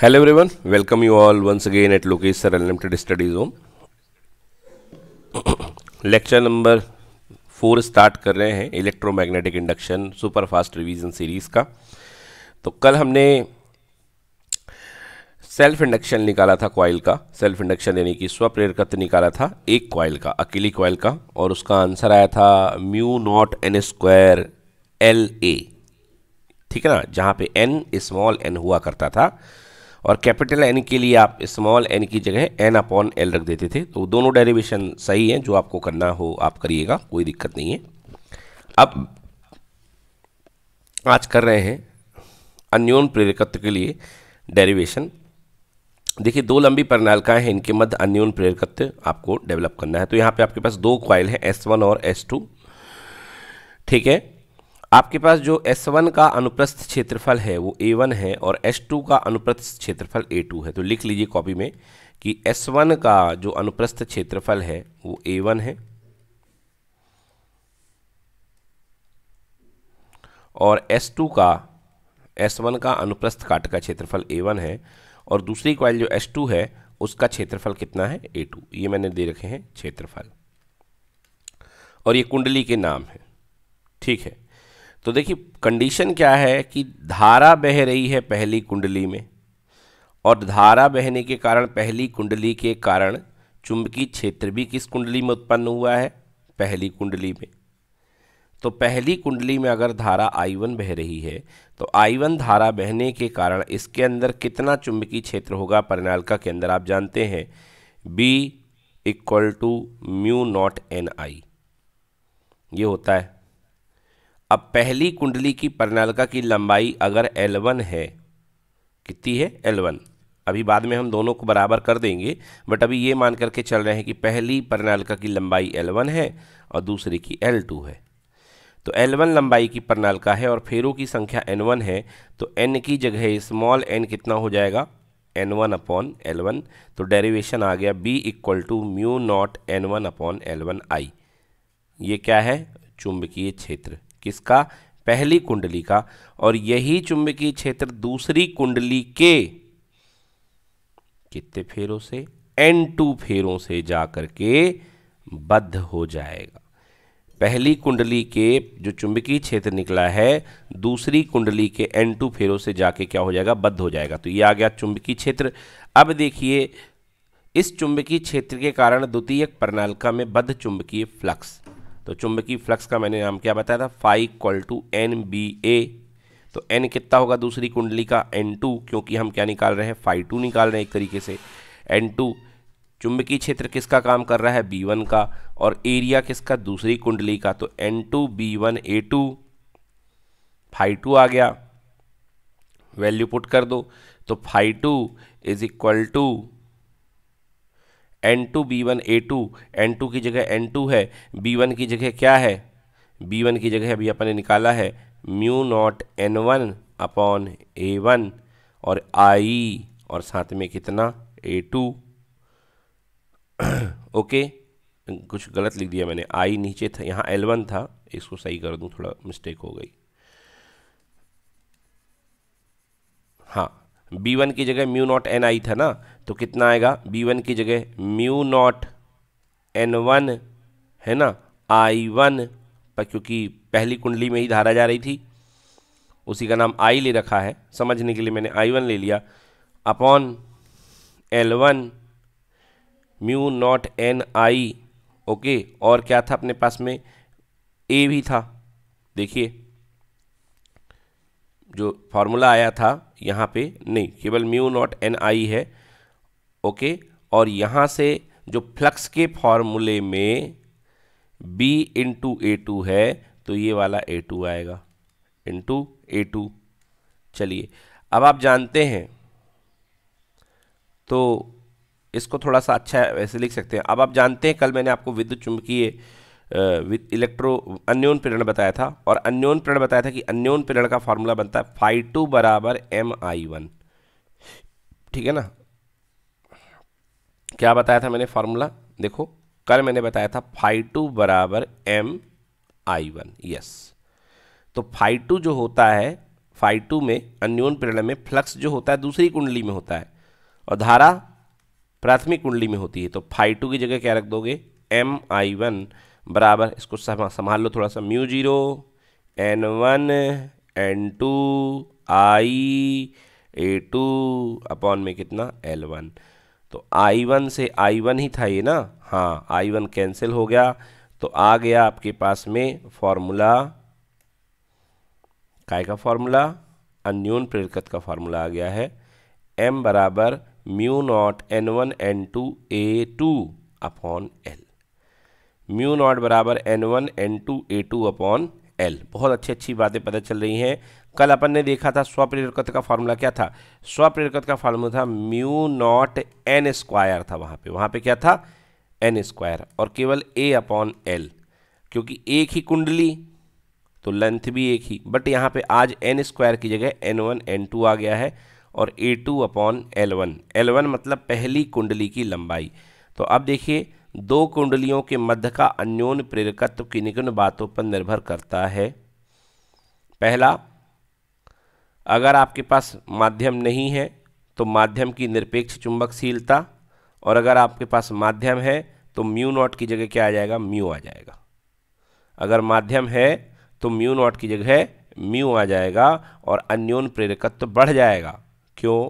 Hello everyone welcome you all once again at Lokesh sir unlimited studies home lecture number four start कर रहे हैं electromagnetic induction super fast revision series का तो कल हमने self induction निकाला था क्वाइल का सेल्फ इंडक्शन यानी कि स्वप्रेरकत्व निकाला था एक क्वाइल का अकेली क्वाइल का और उसका आंसर आया था mu naught N square L A ठीक है ना जहाँ पे एन स्मॉल एन हुआ करता था और कैपिटल एन के लिए आप स्मॉल एन की जगह एन अपॉन एल रख देते थे तो दोनों डेरिवेशन सही हैं जो आपको करना हो आप करिएगा कोई दिक्कत नहीं है अब आज कर रहे हैं अन्योन प्रेरकत्व के लिए डेरिवेशन देखिए दो लंबी प्रणालिकाएं हैं इनके मध्य अन्योन प्रेरकत्व आपको डेवलप करना है तो यहाँ पे आपके पास दो क्वाइल हैं S1 और S2 ठीक है आपके पास जो S1 का अनुप्रस्थ क्षेत्रफल है वो A1 है और S2 का अनुप्रस्थ क्षेत्रफल A2 है तो लिख लीजिए कॉपी में कि S1 का जो अनुप्रस्थ क्षेत्रफल है वो A1 है और S2 का S1 का अनुप्रस्थ काट का क्षेत्रफल A1 है और दूसरी क्वाइल जो S2 है उसका क्षेत्रफल कितना है A2 ये मैंने दे रखे हैं क्षेत्रफल और ये कुंडली के नाम है ठीक है तो देखिए कंडीशन क्या है कि धारा बह रही है पहली कुंडली में और धारा बहने के कारण पहली कुंडली के कारण चुंबकीय क्षेत्र भी किस कुंडली में उत्पन्न हुआ है पहली कुंडली में तो पहली कुंडली में अगर धारा आईवन बह रही है तो आईवन धारा बहने के कारण इसके अंदर कितना चुंबकीय क्षेत्र होगा परनालिका के अंदर आप जानते हैं B equal to mu naught N I ये होता है अब पहली कुंडली की प्रणालिका की लंबाई अगर L1 है कितनी है L1 अभी बाद में हम दोनों को बराबर कर देंगे बट अभी ये मान करके चल रहे हैं कि पहली प्रणालिका की लंबाई L1 है और दूसरी की L2 है तो L1 लंबाई की प्रणालिका है और फेरों की संख्या N1 है तो N की जगह स्मॉल n कितना हो जाएगा N one upon L one तो डेरिवेशन आ गया B equal to mu naught N one upon L one I ये क्या है चुंबकीय क्षेत्र किसका पहली कुंडली का और यही चुंबकीय क्षेत्र दूसरी कुंडली के कितने फेरों से एन टू फेरों से जाकर के बद्ध हो जाएगा पहली कुंडली के जो चुंबकीय क्षेत्र निकला है दूसरी कुंडली के एन टू फेरों से जाके क्या हो जाएगा बद्ध हो जाएगा तो ये आ गया चुंबकीय क्षेत्र अब देखिए इस चुंबकीय क्षेत्र के कारण द्वितीयक प्रणालिका में बद्ध चुंबकीय फ्लक्स तो चुंबकीय फ्लक्स का मैंने नाम क्या बताया था five equal to N B A तो एन कितना होगा दूसरी कुंडली का एन टू क्योंकि हम क्या निकाल रहे हैं फाइव टू निकाल रहे हैं एक तरीके से एन टू चुंबकीय क्षेत्र किसका काम कर रहा है बी वन का और एरिया किसका दूसरी कुंडली का तो N two B one A two five two आ गया वैल्यू पुट कर दो तो five two is equal to N two B one A two N two की जगह एन टू है बी वन की जगह क्या है बी वन की जगह अभी अपन ने निकाला है mu naught N one upon A one और आई और साथ में कितना ए टू ओके कुछ गलत लिख दिया मैंने आई नीचे था यहाँ एल वन था इसको सही कर दूँ थोड़ा मिस्टेक हो गई हाँ बी वन की जगह म्यू नॉट एन आई था ना तो कितना आएगा बी वन की जगह म्यू नॉट एन वन है ना आई वन पर क्योंकि पहली कुंडली में ही धारा जा रही थी उसी का नाम आई ले रखा है समझने के लिए मैंने आई वन ले लिया upon L one mu naught N I okay और क्या था अपने पास में ए भी था देखिए जो फार्मूला आया था यहाँ पे नहीं केवल म्यू नॉट एन आई है ओके और यहाँ से जो फ्लक्स के फॉर्मूले में b इंटू ए टू है तो ये वाला ए टू आएगा इंटू ए टू चलिए अब आप जानते हैं तो इसको थोड़ा सा अच्छा वैसे लिख सकते हैं अब आप जानते हैं कल मैंने आपको विद्युत चुंबकीय इलेक्ट्रो अन्योन प्रेरण बताया था और अन्योन प्रेरण बताया था कि अन्योन प्रेरण का फॉर्मूला बनता है फाइव टू बराबर एम आई वन ठीक है ना क्या बताया था मैंने फॉर्मूला देखो कल मैंने बताया था फाइव टू बराबर एम आई वन यस तो फाइव टू जो होता है फाइव टू में अन्योन प्रेरण में फ्लक्स जो होता है दूसरी कुंडली में होता है और धारा प्राथमिक कुंडली में होती है तो फाइव टू की जगह क्या रख दोगे एम आई वन बराबर इसको संभाल लो थोड़ा सा mu zero N one N two I A two upon में कितना एल वन तो आई वन से आई वन ही था ये ना हाँ आई वन कैंसिल हो गया तो आ गया आपके पास में फॉर्मूला काय का फॉर्मूला अन्यून प्रेरकत का फॉर्मूला आ गया है एम बराबर mu naught N one N two A two upon L mu naught बराबर N one N two A two upon L बहुत अच्छी अच्छी बातें पता चल रही हैं कल अपन ने देखा था स्वप्रेरकत्व का फार्मूला क्या था स्वप्रेरकत्व का फार्मूला था म्यू नॉट एन स्क्वायर था वहाँ पे वहाँ पे क्या था एन स्क्वायर और केवल ए अपॉन एल क्योंकि एक ही कुंडली तो लेंथ भी एक ही बट यहाँ पे आज एन स्क्वायर की जगह एन वन एन टू आ गया है और A two upon L one L one मतलब पहली कुंडली की लंबाई तो अब देखिए दो कुंडलियों के मध्य का अन्योन प्रेरकत्व किन किन बातों पर निर्भर करता है पहला अगर आपके पास माध्यम नहीं है तो माध्यम की निरपेक्ष चुंबकशीलता और अगर आपके पास माध्यम है तो म्यू नॉट की जगह क्या आ जाएगा म्यू आ जाएगा अगर माध्यम है तो म्यू नॉट की जगह म्यू आ जाएगा और अन्योन प्रेरकत्व बढ़ जाएगा क्यों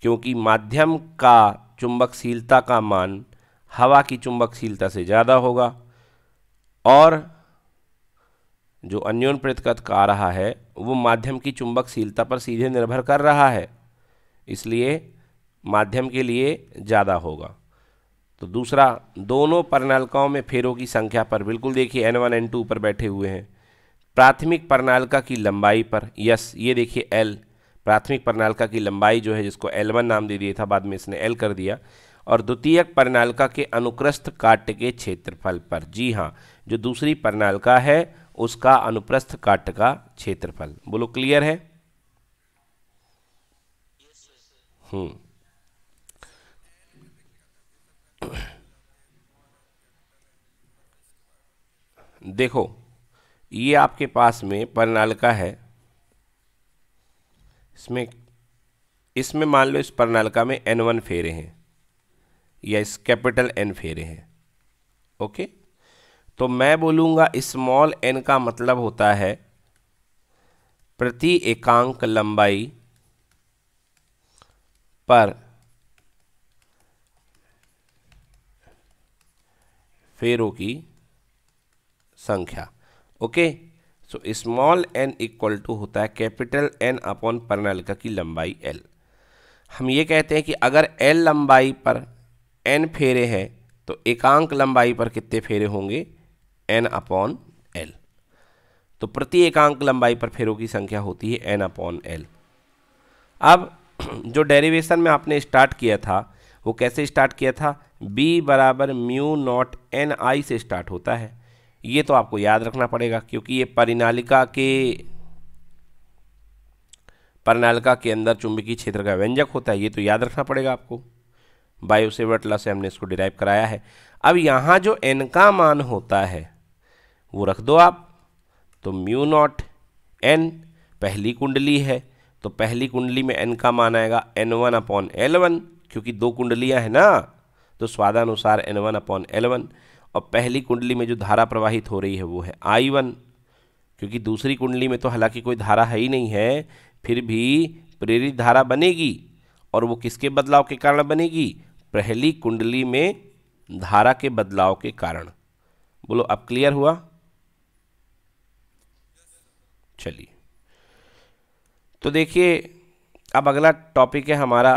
क्योंकि माध्यम का चुंबकशीलता का मान हवा की चुंबकशीलता से ज़्यादा होगा और जो अन्योन प्रतिकत आ रहा है वो माध्यम की चुंबकशीलता पर सीधे निर्भर कर रहा है इसलिए माध्यम के लिए ज़्यादा होगा तो दूसरा दोनों परनालिकाओं में फेरों की संख्या पर बिल्कुल देखिए एन वन एन टू पर बैठे हुए हैं प्राथमिक परनालिका की लंबाई पर यस ये देखिए एल प्राथमिक परनालिका की लंबाई जो है जिसको एल वन नाम दे दिया था बाद में इसने एल कर दिया और द्वितीयक परनालिका के अनुप्रस्थ काट के क्षेत्रफल पर जी हाँ जो दूसरी परनालिका है उसका अनुप्रस्थ काट का क्षेत्रफल बोलो क्लियर है हम्म देखो ये आपके पास में परनालिका है इसमें इसमें मान लो इस परनालिका में एन वन फेरे हैं या इस कैपिटल एन फेरे हैं ओके तो मैं बोलूँगा स्मॉल एन का मतलब होता है प्रति एकांक लंबाई पर फेरों की संख्या okay so small N equal to होता है कैपिटल एन अपॉन परनालिका की लंबाई एल हम ये कहते हैं कि अगर एल लंबाई पर एन फेरे हैं तो एकांक लंबाई पर कितने फेरे होंगे एन अपॉन एल तो प्रति एकांक लंबाई पर फेरों की संख्या होती है एन अपॉन एल अब जो डेरिवेशन में आपने स्टार्ट किया था वो कैसे स्टार्ट किया था b बराबर म्यू नॉट एन आई से स्टार्ट होता है ये तो आपको याद रखना पड़ेगा क्योंकि ये परिनालिका के परिनालिका के अंदर चुंबकीय क्षेत्र का व्यंजक होता है ये तो याद रखना पड़ेगा आपको बायोसेवर्ट लॉ से हमने इसको डिराइव कराया है अब यहाँ जो एन का मान होता है वो रख दो आप तो म्यू नॉट एन पहली कुंडली है तो पहली कुंडली में एन का मान आएगा N one upon L one क्योंकि दो कुंडलियाँ हैं ना तो स्वादानुसार N one upon L one और पहली कुंडली में जो धारा प्रवाहित हो रही है वो है आई वन क्योंकि दूसरी कुंडली में तो हालांकि कोई धारा है ही नहीं है फिर भी प्रेरित धारा बनेगी और वो किसके बदलाव के कारण बनेगी पहली कुंडली में धारा के बदलाव के कारण बोलो अब क्लियर हुआ चलिए तो देखिए अब अगला टॉपिक है हमारा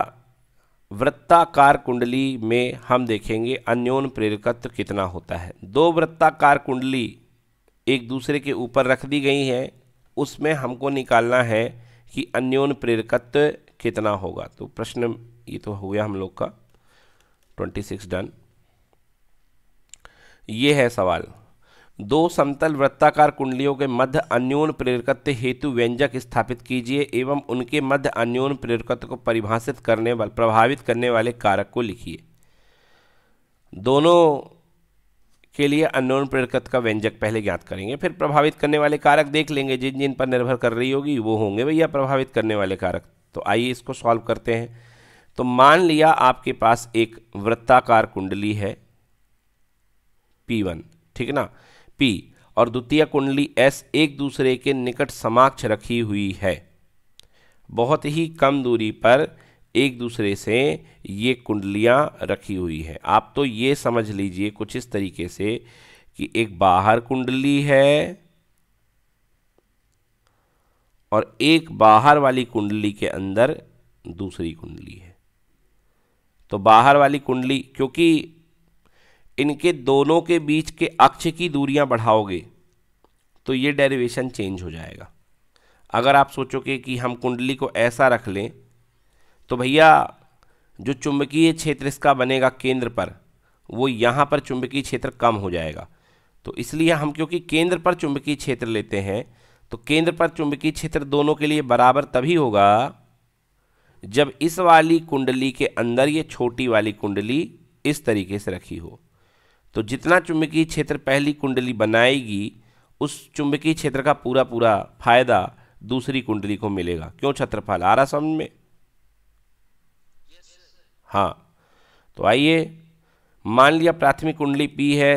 वृत्ताकार कुंडली में हम देखेंगे अन्योन प्रेरकत्व कितना होता है दो वृत्ताकार कुंडली एक दूसरे के ऊपर रख दी गई है उसमें हमको निकालना है कि अन्योन प्रेरकत्व कितना होगा तो प्रश्न ये तो हो गया हम लोग का ट्वेंटी सिक्स डन ये है सवाल दो समतल वृत्ताकार कुंडलियों के मध्य अन्योन प्रेरकत्व हेतु व्यंजक स्थापित कीजिए एवं उनके मध्य अन्योन प्रेरकत्व को परिभाषित करने वाले प्रभावित करने वाले कारक को लिखिए दोनों के लिए अन्योन प्रेरकत्व का व्यंजक पहले ज्ञात करेंगे फिर प्रभावित करने वाले कारक देख लेंगे जिन जिन पर निर्भर कर रही होगी वो होंगे भैया प्रभावित करने वाले कारक तो आइए इसको सॉल्व करते हैं तो मान लिया आपके पास एक वृत्ताकार कुंडली है P1 ठीक ना P और द्वितीय कुंडली S एक दूसरे के निकट समाक्ष रखी हुई है बहुत ही कम दूरी पर एक दूसरे से ये कुंडलियाँ रखी हुई है आप तो ये समझ लीजिए कुछ इस तरीके से कि एक बाहर कुंडली है और एक बाहर वाली कुंडली के अंदर दूसरी कुंडली है तो बाहर वाली कुंडली क्योंकि इनके दोनों के बीच के अक्ष की दूरियां बढ़ाओगे तो ये डेरिवेशन चेंज हो जाएगा अगर आप सोचोगे कि हम कुंडली को ऐसा रख लें तो भैया जो चुंबकीय क्षेत्र इसका बनेगा केंद्र पर वो यहाँ पर चुंबकीय क्षेत्र कम हो जाएगा तो इसलिए हम क्योंकि केंद्र पर चुंबकीय क्षेत्र लेते हैं तो केंद्र पर चुंबकीय क्षेत्र दोनों के लिए बराबर तभी होगा जब इस वाली कुंडली के अंदर ये छोटी वाली कुंडली इस तरीके से रखी हो तो जितना चुंबकीय क्षेत्र पहली कुंडली बनाएगी उस चुंबकीय क्षेत्र का पूरा पूरा फायदा दूसरी कुंडली को मिलेगा क्यों छत्रफल आ रहा समझ में हाँ तो आइए मान लिया प्राथमिक कुंडली पी है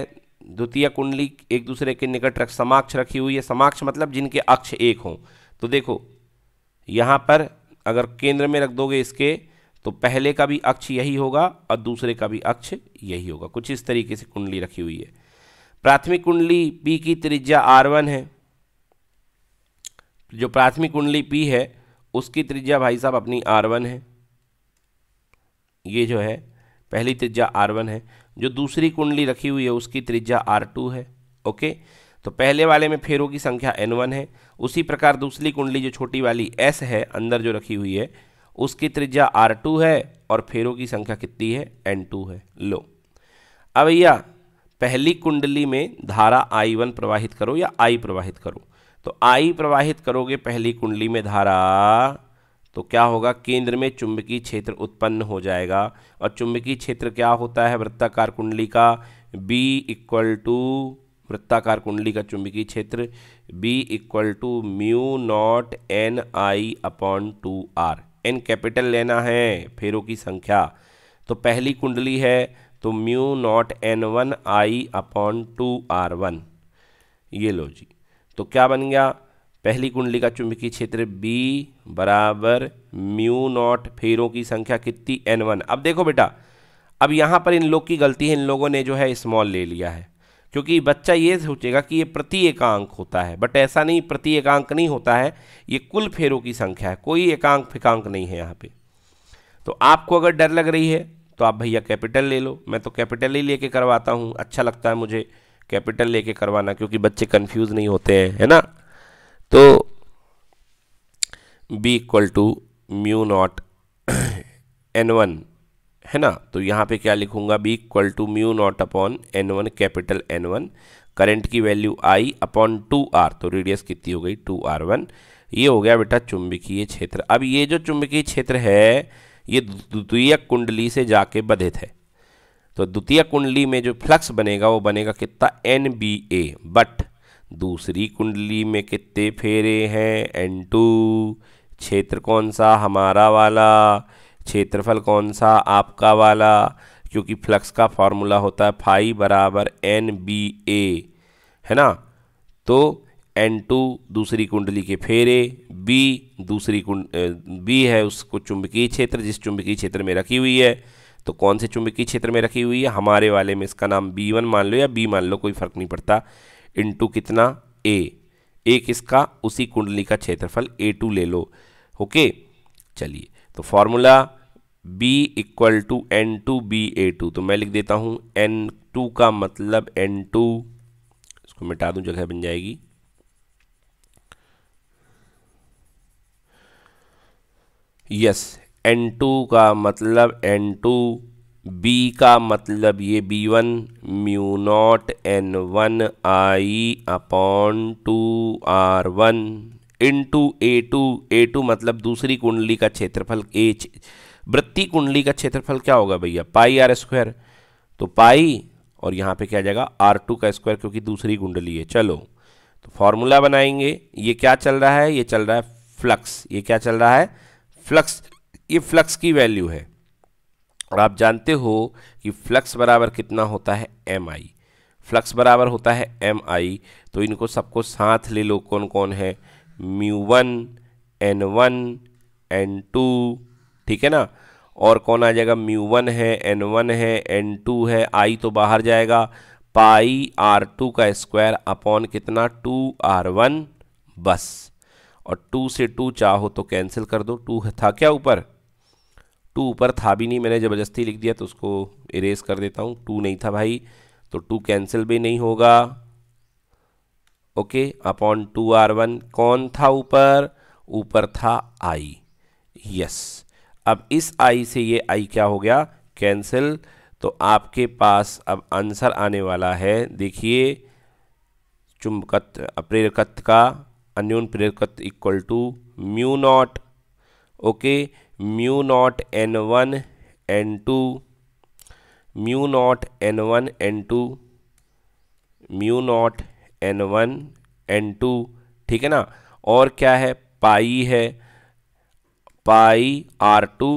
द्वितीय कुंडली एक दूसरे के निकट रख समाक्ष रखी हुई है समाक्ष मतलब जिनके अक्ष एक हों तो देखो यहाँ पर अगर केंद्र में रख दोगे इसके तो पहले का भी अक्ष यही होगा और दूसरे का भी अक्ष यही होगा कुछ इस तरीके से कुंडली रखी हुई है प्राथमिक कुंडली पी की त्रिज्या आर वन है जो प्राथमिक कुंडली पी है उसकी त्रिज्या भाई साहब अपनी आर वन है ये जो है पहली त्रिज्या आर वन है जो दूसरी कुंडली रखी हुई है उसकी त्रिज्या आर टू है ओके तो पहले वाले में फेरों की संख्या एन वन है उसी प्रकार दूसरी कुंडली जो छोटी वाली एस है अंदर जो रखी हुई है उसकी त्रिज्या आर टू है और फेरों की संख्या कितनी है एन टू है लो अब भैया पहली कुंडली में धारा आई वन प्रवाहित करो या आई प्रवाहित करो तो आई प्रवाहित करोगे पहली कुंडली में धारा तो क्या होगा केंद्र में चुंबकीय क्षेत्र उत्पन्न हो जाएगा और चुंबकीय क्षेत्र क्या होता है वृत्ताकार कुंडली का बी इक्वल टू वृत्ताकार कुंडली का चुंबकीय क्षेत्र B equal to mu naught N I upon two R N capital लेना है फेरों की संख्या तो पहली कुंडली है तो mu naught N one I upon two R one ये लो जी तो क्या बन गया पहली कुंडली का चुंबकीय क्षेत्र बी बराबर म्यू नॉट फेरों की संख्या कितनी एन वन अब देखो बेटा अब यहाँ पर इन लोग की गलती है इन लोगों ने जो है स्मॉल ले लिया है क्योंकि बच्चा ये सोचेगा कि ये प्रति एकांक होता है बट ऐसा नहीं प्रति एकांक नहीं होता है ये कुल फेरों की संख्या है कोई एकांक फिकांक नहीं है यहाँ पे तो आपको अगर डर लग रही है तो आप भैया कैपिटल ले लो मैं तो कैपिटल ही लेके करवाता हूँ अच्छा लगता है मुझे कैपिटल लेके करवाना क्योंकि बच्चे कन्फ्यूज़ नहीं होते हैं है ना तो B equal to mu naught N one है ना तो यहाँ पे क्या लिखूंगा B equal to mu naught upon N one capital N one current की value I upon two R तो रेडियस कितनी हो गई टू आर वन ये हो गया बेटा चुंबकीय क्षेत्र अब ये जो चुंबकीय क्षेत्र है ये द्वितीय कुंडली से जाके बधित है तो द्वितीय कुंडली में जो फ्लक्स बनेगा वो बनेगा कितना एन बी ए बट दूसरी कुंडली में कितने फेरे हैं एन टू क्षेत्र कौन सा हमारा वाला क्षेत्रफल कौन सा आपका वाला क्योंकि फ्लक्स का फॉर्मूला होता है फाइव बराबर एन बी ए है ना तो एन टू दूसरी कुंडली के फेरे बी दूसरी कुंड बी है उसको चुंबकीय क्षेत्र जिस चुंबकीय क्षेत्र में रखी हुई है तो कौन से चुंबकीय क्षेत्र में रखी हुई है हमारे वाले में इसका नाम बी वन मान लो या बी मान लो कोई फ़र्क नहीं पड़ता टू कितना ए एक इसका उसी कुंडली का क्षेत्रफल ए टू ले लो ओके चलिए तो formula B equal to N two B A two तो मैं लिख देता हूँ एन टू का मतलब एन टू इसको मिटा दूँ जगह बन जाएगी यस एन टू का मतलब एन टू बी का मतलब ये B one mu naught N one I upon two R one into A two A two मतलब दूसरी कुंडली का क्षेत्रफल ए वृत्ति कुंडली का क्षेत्रफल क्या होगा भैया पाई आर स्क्वायर तो पाई और यहाँ पे क्या जाएगा आर टू का स्क्वायर क्योंकि दूसरी कुंडली है चलो तो फॉर्मूला बनाएंगे ये क्या चल रहा है ये चल रहा है फ्लक्स ये क्या चल रहा है फ्लक्स ये फ्लक्स की वैल्यू है और आप जानते हो कि फ्लक्स बराबर कितना होता है एम आई फ्लक्स बराबर होता है एम आई तो इनको सबको साथ ले लो कौन कौन है mu one N one N two ठीक है ना और कौन आ जाएगा म्यू वन है एन वन है एन टू है आई तो बाहर जाएगा पाई आर टू का स्क्वायर अपॉन कितना टू आर वन बस और टू से टू चाहो तो कैंसिल कर दो टू था क्या ऊपर टू ऊपर था भी नहीं मैंने ज़बरदस्ती लिख दिया तो उसको इरेज कर देता हूँ टू नहीं था भाई तो टू कैंसिल भी नहीं होगा okay upon two R one कौन था ऊपर ऊपर था आई यस अब इस आई से ये आई क्या हो गया कैंसिल तो आपके पास अब आंसर आने वाला है देखिए चुंबकत्व प्रेरकत्व का अन्यून प्रेरकत्व equal to mu naught okay mu naught N one N two mu naught N one N two mu naught N one N two ठीक है ना और क्या है पाई है pi R two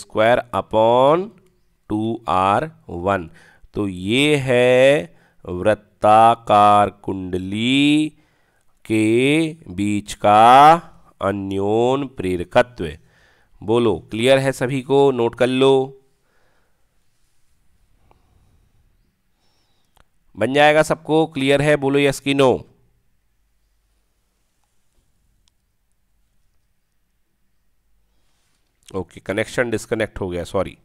square upon two R one तो ये है वृत्ताकार कुंडली के बीच का अन्योन प्रेरकत्व बोलो क्लियर है सभी को नोट कर लो बन जाएगा सबको क्लियर है बोलो यस की नो ओके कनेक्शन डिस्कनेक्ट हो गया सॉरी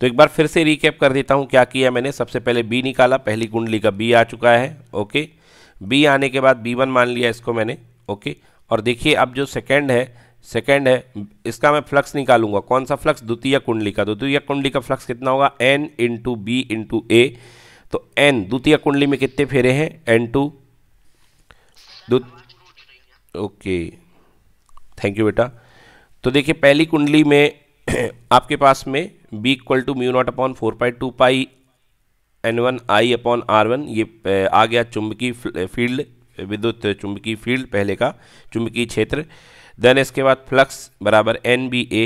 तो एक बार फिर से रिकैप कर देता हूं क्या किया मैंने सबसे पहले बी निकाला पहली कुंडली का बी आ चुका है ओके बी आने के बाद बी वन मान लिया इसको मैंने ओके और देखिए अब जो सेकेंड है सेकेंड है इसका मैं फ्लक्स निकालूंगा कौन सा फ्लक्स द्वितीय कुंडली का द्वितीय कुंडली का फ्लक्स कितना होगा N into B into A तो एन द्वितीय कुंडली में कितने फेरे हैं N two okay thank you बेटा तो देखिए पहली कुंडली में आपके पास में B equal to mu naught upon four pi two pi N one I upon R one ये आ गया चुंबकीय फील्ड विद्युत चुंबकीय फील्ड पहले का चुंबकीय क्षेत्र देन इसके बाद फ्लक्स बराबर N B A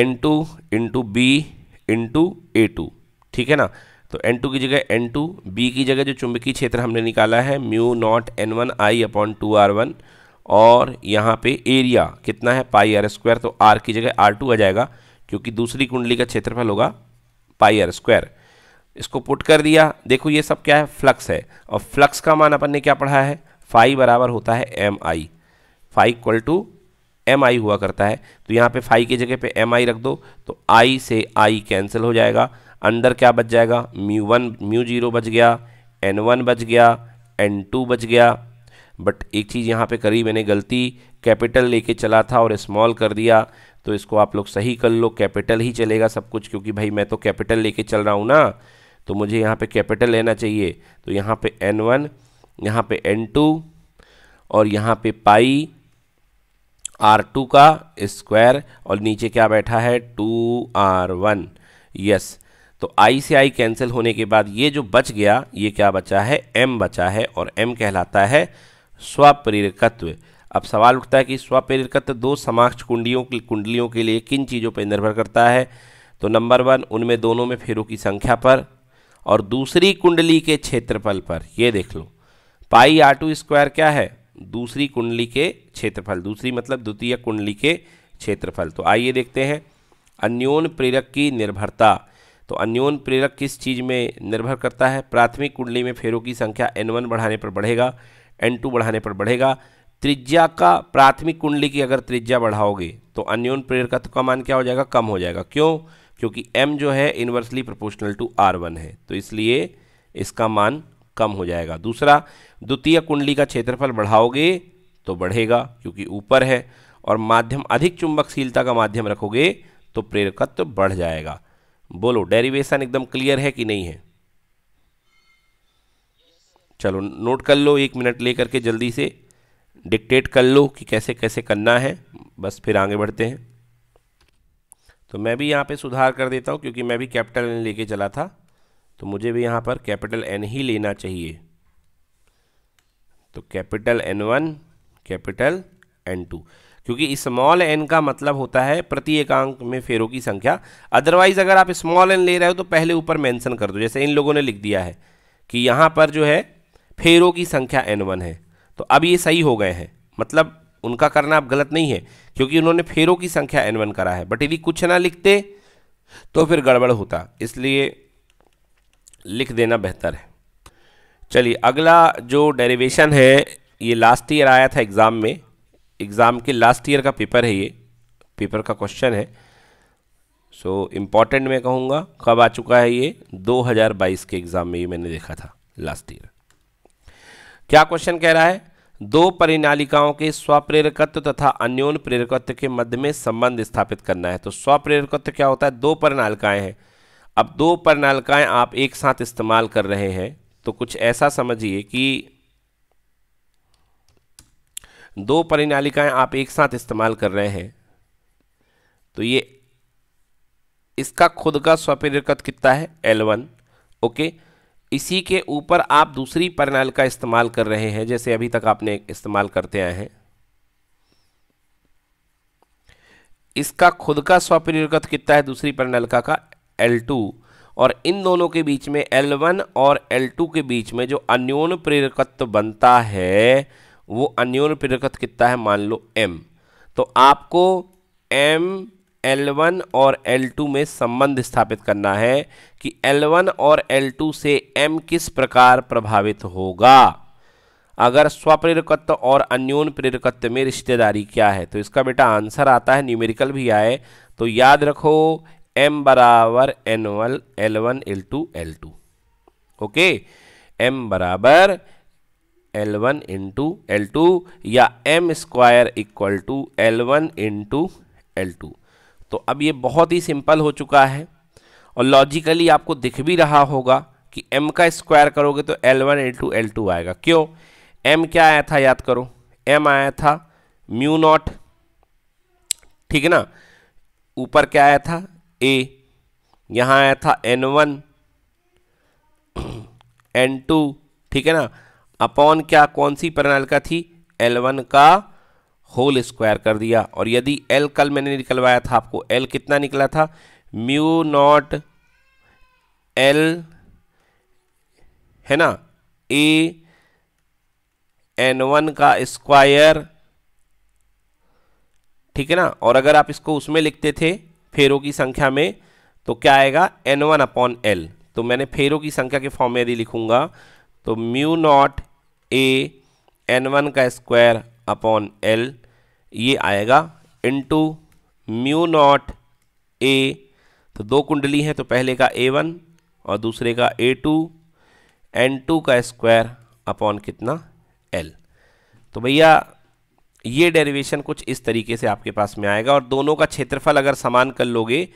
N two into B into A two ठीक है ना तो एन टू की जगह एन टू बी की जगह जो चुंबकीय क्षेत्र हमने निकाला है mu naught N one I upon two R one और यहाँ पे एरिया कितना है पाई आर स्क्वायर तो आर की जगह आर टू आ जाएगा क्योंकि दूसरी कुंडली का क्षेत्रफल होगा पाई आर स्क्वायर इसको पुट कर दिया देखो ये सब क्या है फ्लक्स है और फ्लक्स का मान अपन ने क्या पढ़ा है फाई बराबर होता है M I five equal to M I हुआ करता है तो यहाँ पे फाइव की जगह पे एम आई रख दो तो आई से आई कैंसिल हो जाएगा अंडर क्या बच जाएगा म्यू वन म्यू जीरो बच गया एन वन बच गया एन टू बच गया बट एक चीज़ यहाँ पे करी मैंने गलती कैपिटल लेके चला था और स्मॉल कर दिया तो इसको आप लोग सही कर लो कैपिटल ही चलेगा सब कुछ क्योंकि भाई मैं तो कैपिटल लेके चल रहा हूँ ना तो मुझे यहाँ पे कैपिटल लेना चाहिए तो यहाँ पे एन वन यहाँ पे एन टू और यहाँ पे पाई आर टू का स्क्वायर और नीचे क्या बैठा है टू आर वन यस तो आई से आई कैंसिल होने के बाद ये जो बच गया ये क्या बचा है एम बचा है और एम कहलाता है स्वप्रेरकत्व अब सवाल उठता है कि स्वप्रेरकत्व दो समाक्ष कुंडियों की कुंडलियों के लिए किन चीज़ों पर निर्भर करता है तो नंबर वन उनमें दोनों में फेरों की संख्या पर और दूसरी कुंडली के क्षेत्रफल पर ये देख लो पाई आर टू स्क्वायर क्या है दूसरी कुंडली के क्षेत्रफल दूसरी मतलब द्वितीय कुंडली के क्षेत्रफल तो आइए देखते हैं अन्योन प्रेरक की निर्भरता तो अन्योन प्रेरक किस चीज़ में निर्भर करता है प्राथमिक कुंडली में फेरों की संख्या एन वन बढ़ाने पर बढ़ेगा एन टू बढ़ाने पर बढ़ेगा त्रिज्या का प्राथमिक कुंडली की अगर त्रिज्या बढ़ाओगे तो अन्योन प्रेरक का का तो मान क्या हो जाएगा कम हो जाएगा क्यों क्योंकि एम जो है inversely proportional to R one है तो इसलिए इसका मान कम हो जाएगा दूसरा द्वितीय कुंडली का क्षेत्रफल बढ़ाओगे तो बढ़ेगा क्योंकि ऊपर है और माध्यम अधिक चुंबकशीलता का माध्यम रखोगे तो प्रेरकत्व बढ़ जाएगा बोलो डेरिवेशन एकदम क्लियर है कि नहीं है चलो नोट कर लो एक मिनट लेकर के जल्दी से डिक्टेट कर लो कि कैसे कैसे करना है बस फिर आगे बढ़ते हैं तो मैं भी यहाँ पे सुधार कर देता हूँ क्योंकि मैं भी कैपिटल लेके चला था तो मुझे भी यहाँ पर कैपिटल एन ही लेना चाहिए तो capital N one capital N two क्योंकि स्मॉल एन का मतलब होता है प्रति एकांक में फेरों की संख्या अदरवाइज अगर आप स्मॉल एन ले रहे हो तो पहले ऊपर मेंशन कर दो जैसे इन लोगों ने लिख दिया है कि यहाँ पर जो है फेरों की संख्या एन वन है तो अब ये सही हो गए हैं मतलब उनका करना अब गलत नहीं है क्योंकि उन्होंने फेरों की संख्या एन वन करा है बट यदि कुछ ना लिखते तो फिर गड़बड़ होता इसलिए लिख देना बेहतर है चलिए अगला जो डेरिवेशन है ये लास्ट ईयर आया था एग्ज़ाम में एग्ज़ाम के लास्ट ईयर का पेपर है ये पेपर का क्वेश्चन है सो so, इम्पॉर्टेंट मैं कहूँगा कब आ चुका है ये 2022 के एग्ज़ाम में ये मैंने देखा था लास्ट ईयर क्या क्वेश्चन कह रहा है दो परिनालिकाओं के स्वप्रेरकत्व तथा अन्योन प्रेरकत्व के मध्य में संबंध स्थापित करना है तो स्वप्रेरकत्व क्या होता है दो परिनालिकाएं हैं अब दो परनालिकाएं आप एक साथ इस्तेमाल कर रहे हैं तो कुछ ऐसा समझिए कि दो परिनालिकाएं आप एक साथ इस्तेमाल कर रहे हैं तो ये इसका खुद का स्वपरिकत कितना है L1 ओके इसी के ऊपर आप दूसरी परिनालिका इस्तेमाल कर रहे हैं जैसे अभी तक आपने इस्तेमाल करते आए हैं इसका खुद का स्वपरिकत कितना है दूसरी परिनालिका का L2 और इन दोनों के बीच में L1 और L2 के बीच में जो अन्योन प्रेरकत्व बनता है वो अन्योन प्रेरकत्व कितना है मान लो M तो आपको M L1 और L2 में संबंध स्थापित करना है कि L1 और L2 से M किस प्रकार प्रभावित होगा अगर स्वप्रेरकत्व और अन्योन प्रेरकत्व में रिश्तेदारी क्या है तो इसका बेटा आंसर आता है न्यूमेरिकल भी आए तो याद रखो एम बराबर एनुअल L one L two L two okay M बराबर L one into L two या M square equal to L one into L two तो अब ये बहुत ही सिंपल हो चुका है और लॉजिकली आपको दिख भी रहा होगा कि m का स्क्वायर करोगे तो L one L two L two आएगा क्यों m क्या आया था याद करो m आया था म्यू नॉट ठीक है ना ऊपर क्या आया था ए यहाँ आया था एन वन एन टू ठीक है ना अपॉन क्या कौन सी प्रणाल का थी एल वन का होल स्क्वायर कर दिया और यदि एल कल मैंने निकलवाया था आपको एल कितना निकला था म्यू नॉट एल है ना ए एन वन का स्क्वायर ठीक है ना और अगर आप इसको उसमें लिखते थे फेरों की संख्या में तो क्या आएगा एन वन अपॉन एल तो मैंने फेरों की संख्या के फॉर्म में यदि लिखूंगा तो mu naught A N one का स्क्वायर अपॉन एल ये आएगा टू म्यू नॉट ए तो दो कुंडली हैं तो पहले का ए वन और दूसरे का ए टू एन टू का स्क्वायर अपॉन कितना एल तो भैया ये डेरिवेशन कुछ इस तरीके से आपके पास में आएगा और दोनों का क्षेत्रफल अगर समान कर लोगे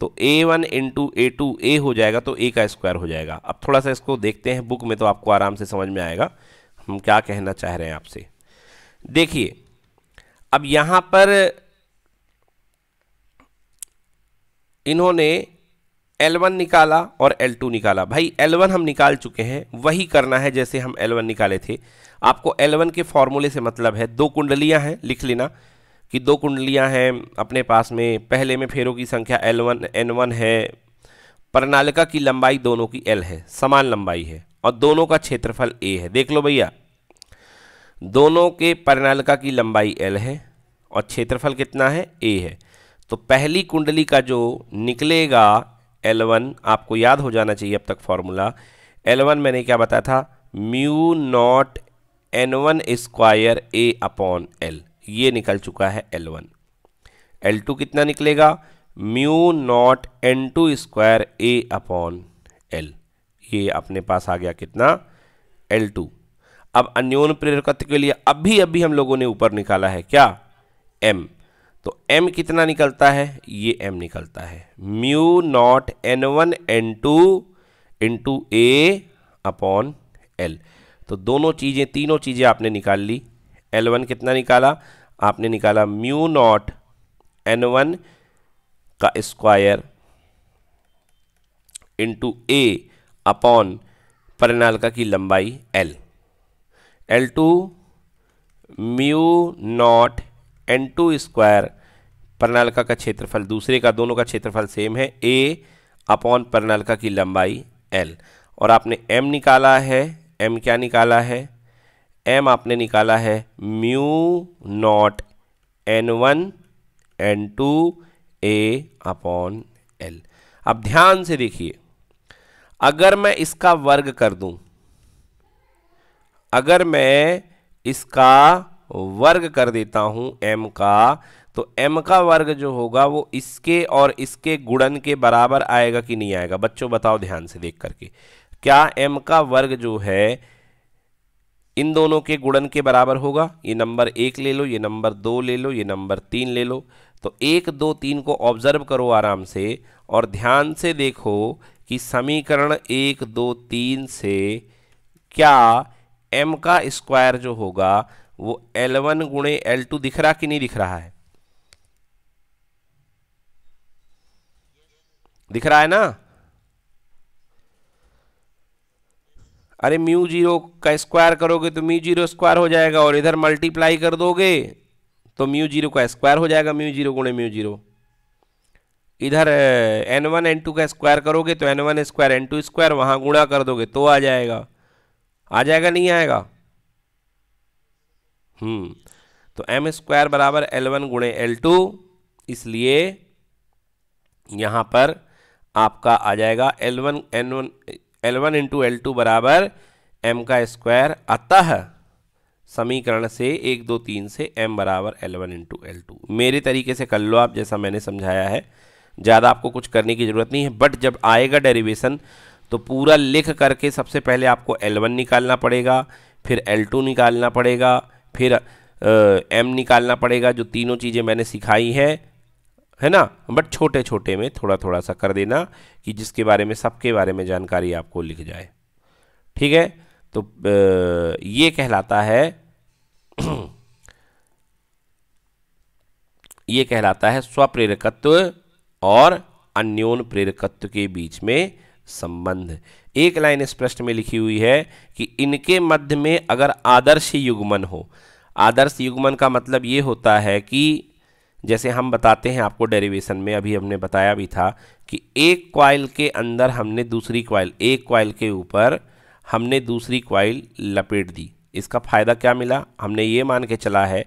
तो A one into A two A हो जाएगा तो ए का स्क्वायर हो जाएगा अब थोड़ा सा इसको देखते हैं बुक में तो आपको आराम से समझ में आएगा हम क्या कहना चाह रहे हैं आपसे देखिए अब यहाँ पर इन्होंने L1 निकाला और L2 निकाला भाई L1 हम निकाल चुके हैं वही करना है जैसे हम L1 निकाले थे आपको L1 के फॉर्मूले से मतलब है दो कुंडलियाँ हैं लिख लेना कि दो कुंडलियाँ हैं अपने पास में पहले में फेरों की संख्या L1 N1 है प्रणालिका की लंबाई दोनों की L है समान लंबाई है और दोनों का क्षेत्रफल A है देख लो भैया दोनों के प्रणालिका की लंबाई L है और क्षेत्रफल कितना है A है तो पहली कुंडली का जो निकलेगा L1 आपको याद हो जाना चाहिए अब तक फॉर्मूला L1 मैंने क्या बताया था mu naught N one square A upon L ये निकल चुका है एल वन एल टू कितना निकलेगा mu naught N two square A upon L ये अपने पास आ गया कितना एल टू अब अन्योन प्रेरकत्व के लिए अभी अभी हम लोगों ने ऊपर निकाला है क्या एम तो एम कितना निकलता है ये एम निकलता है mu naught N one N two into A upon L तो दोनों चीज़ें तीनों चीज़ें आपने निकाल ली एल वन कितना निकाला आपने निकाला म्यू नॉट एन वन का स्क्वायर इंटू ए अपॉन परनालिका की लंबाई L L two mu naught N two square प्रणालिका का क्षेत्रफल दूसरे का दोनों का क्षेत्रफल सेम है ए अपॉन प्रणालिका की लंबाई एल और आपने एम निकाला है एम क्या निकाला है एम आपने निकाला है mu naught N one N two A upon L अब ध्यान से देखिए अगर मैं इसका वर्ग कर दूं अगर मैं इसका वर्ग कर देता हूं m का तो m का वर्ग जो होगा वो इसके और इसके गुणन के बराबर आएगा कि नहीं आएगा बच्चों बताओ ध्यान से देख करके क्या m का वर्ग जो है इन दोनों के गुणन के बराबर होगा ये नंबर एक ले लो ये नंबर दो ले लो ये नंबर तीन ले लो तो एक दो तीन को ऑब्जर्व करो आराम से और ध्यान से देखो कि समीकरण एक दो तीन से क्या m का स्क्वायर जो होगा वो L1 वन गुणे एल दिख रहा कि नहीं दिख रहा है दिख रहा है ना अरे म्यू जीरो का स्क्वायर करोगे तो म्यू जीरो स्क्वायर हो जाएगा और इधर मल्टीप्लाई कर दोगे तो म्यू जीरो का स्क्वायर हो जाएगा म्यू जीरो गुणे म्यू जीरो इधर एन वन एन टू का स्क्वायर करोगे तो N one square N two square वहाँ गुणा कर दोगे तो आ जाएगा आ जाएगा नहीं आएगा हम्म तो एम स्क्वायर बराबर एल वन गुणे एल टू इसलिए यहाँ पर आपका आ जाएगा L one N one L one into L two बराबर एम का स्क्वायर अतः समीकरण से एक दो तीन से एम बराबर L one into L two मेरे तरीके से कर लो आप जैसा मैंने समझाया है ज़्यादा आपको कुछ करने की ज़रूरत नहीं है बट जब आएगा डेरिवेशन तो पूरा लिख करके सबसे पहले आपको एल वन निकालना पड़ेगा फिर एल टू निकालना पड़ेगा फिर एम निकालना पड़ेगा जो तीनों चीज़ें मैंने सिखाई हैं है ना बट छोटे छोटे में थोड़ा थोड़ा सा कर देना कि जिसके बारे में सबके बारे में जानकारी आपको लिख जाए ठीक है तो ये कहलाता है ये कहलाता है स्वप्रेरकत्व और अन्योन प्रेरकत्व के बीच में संबंध एक लाइन इस प्रश्न में लिखी हुई है कि इनके मध्य में अगर आदर्श युग्मन हो आदर्श युग्मन का मतलब ये होता है कि जैसे हम बताते हैं आपको डेरिवेशन में अभी हमने बताया भी था कि एक क्वाइल के अंदर हमने दूसरी क्वाइल एक क्वाइल के ऊपर हमने दूसरी क्वाइल लपेट दी इसका फ़ायदा क्या मिला हमने ये मान के चला है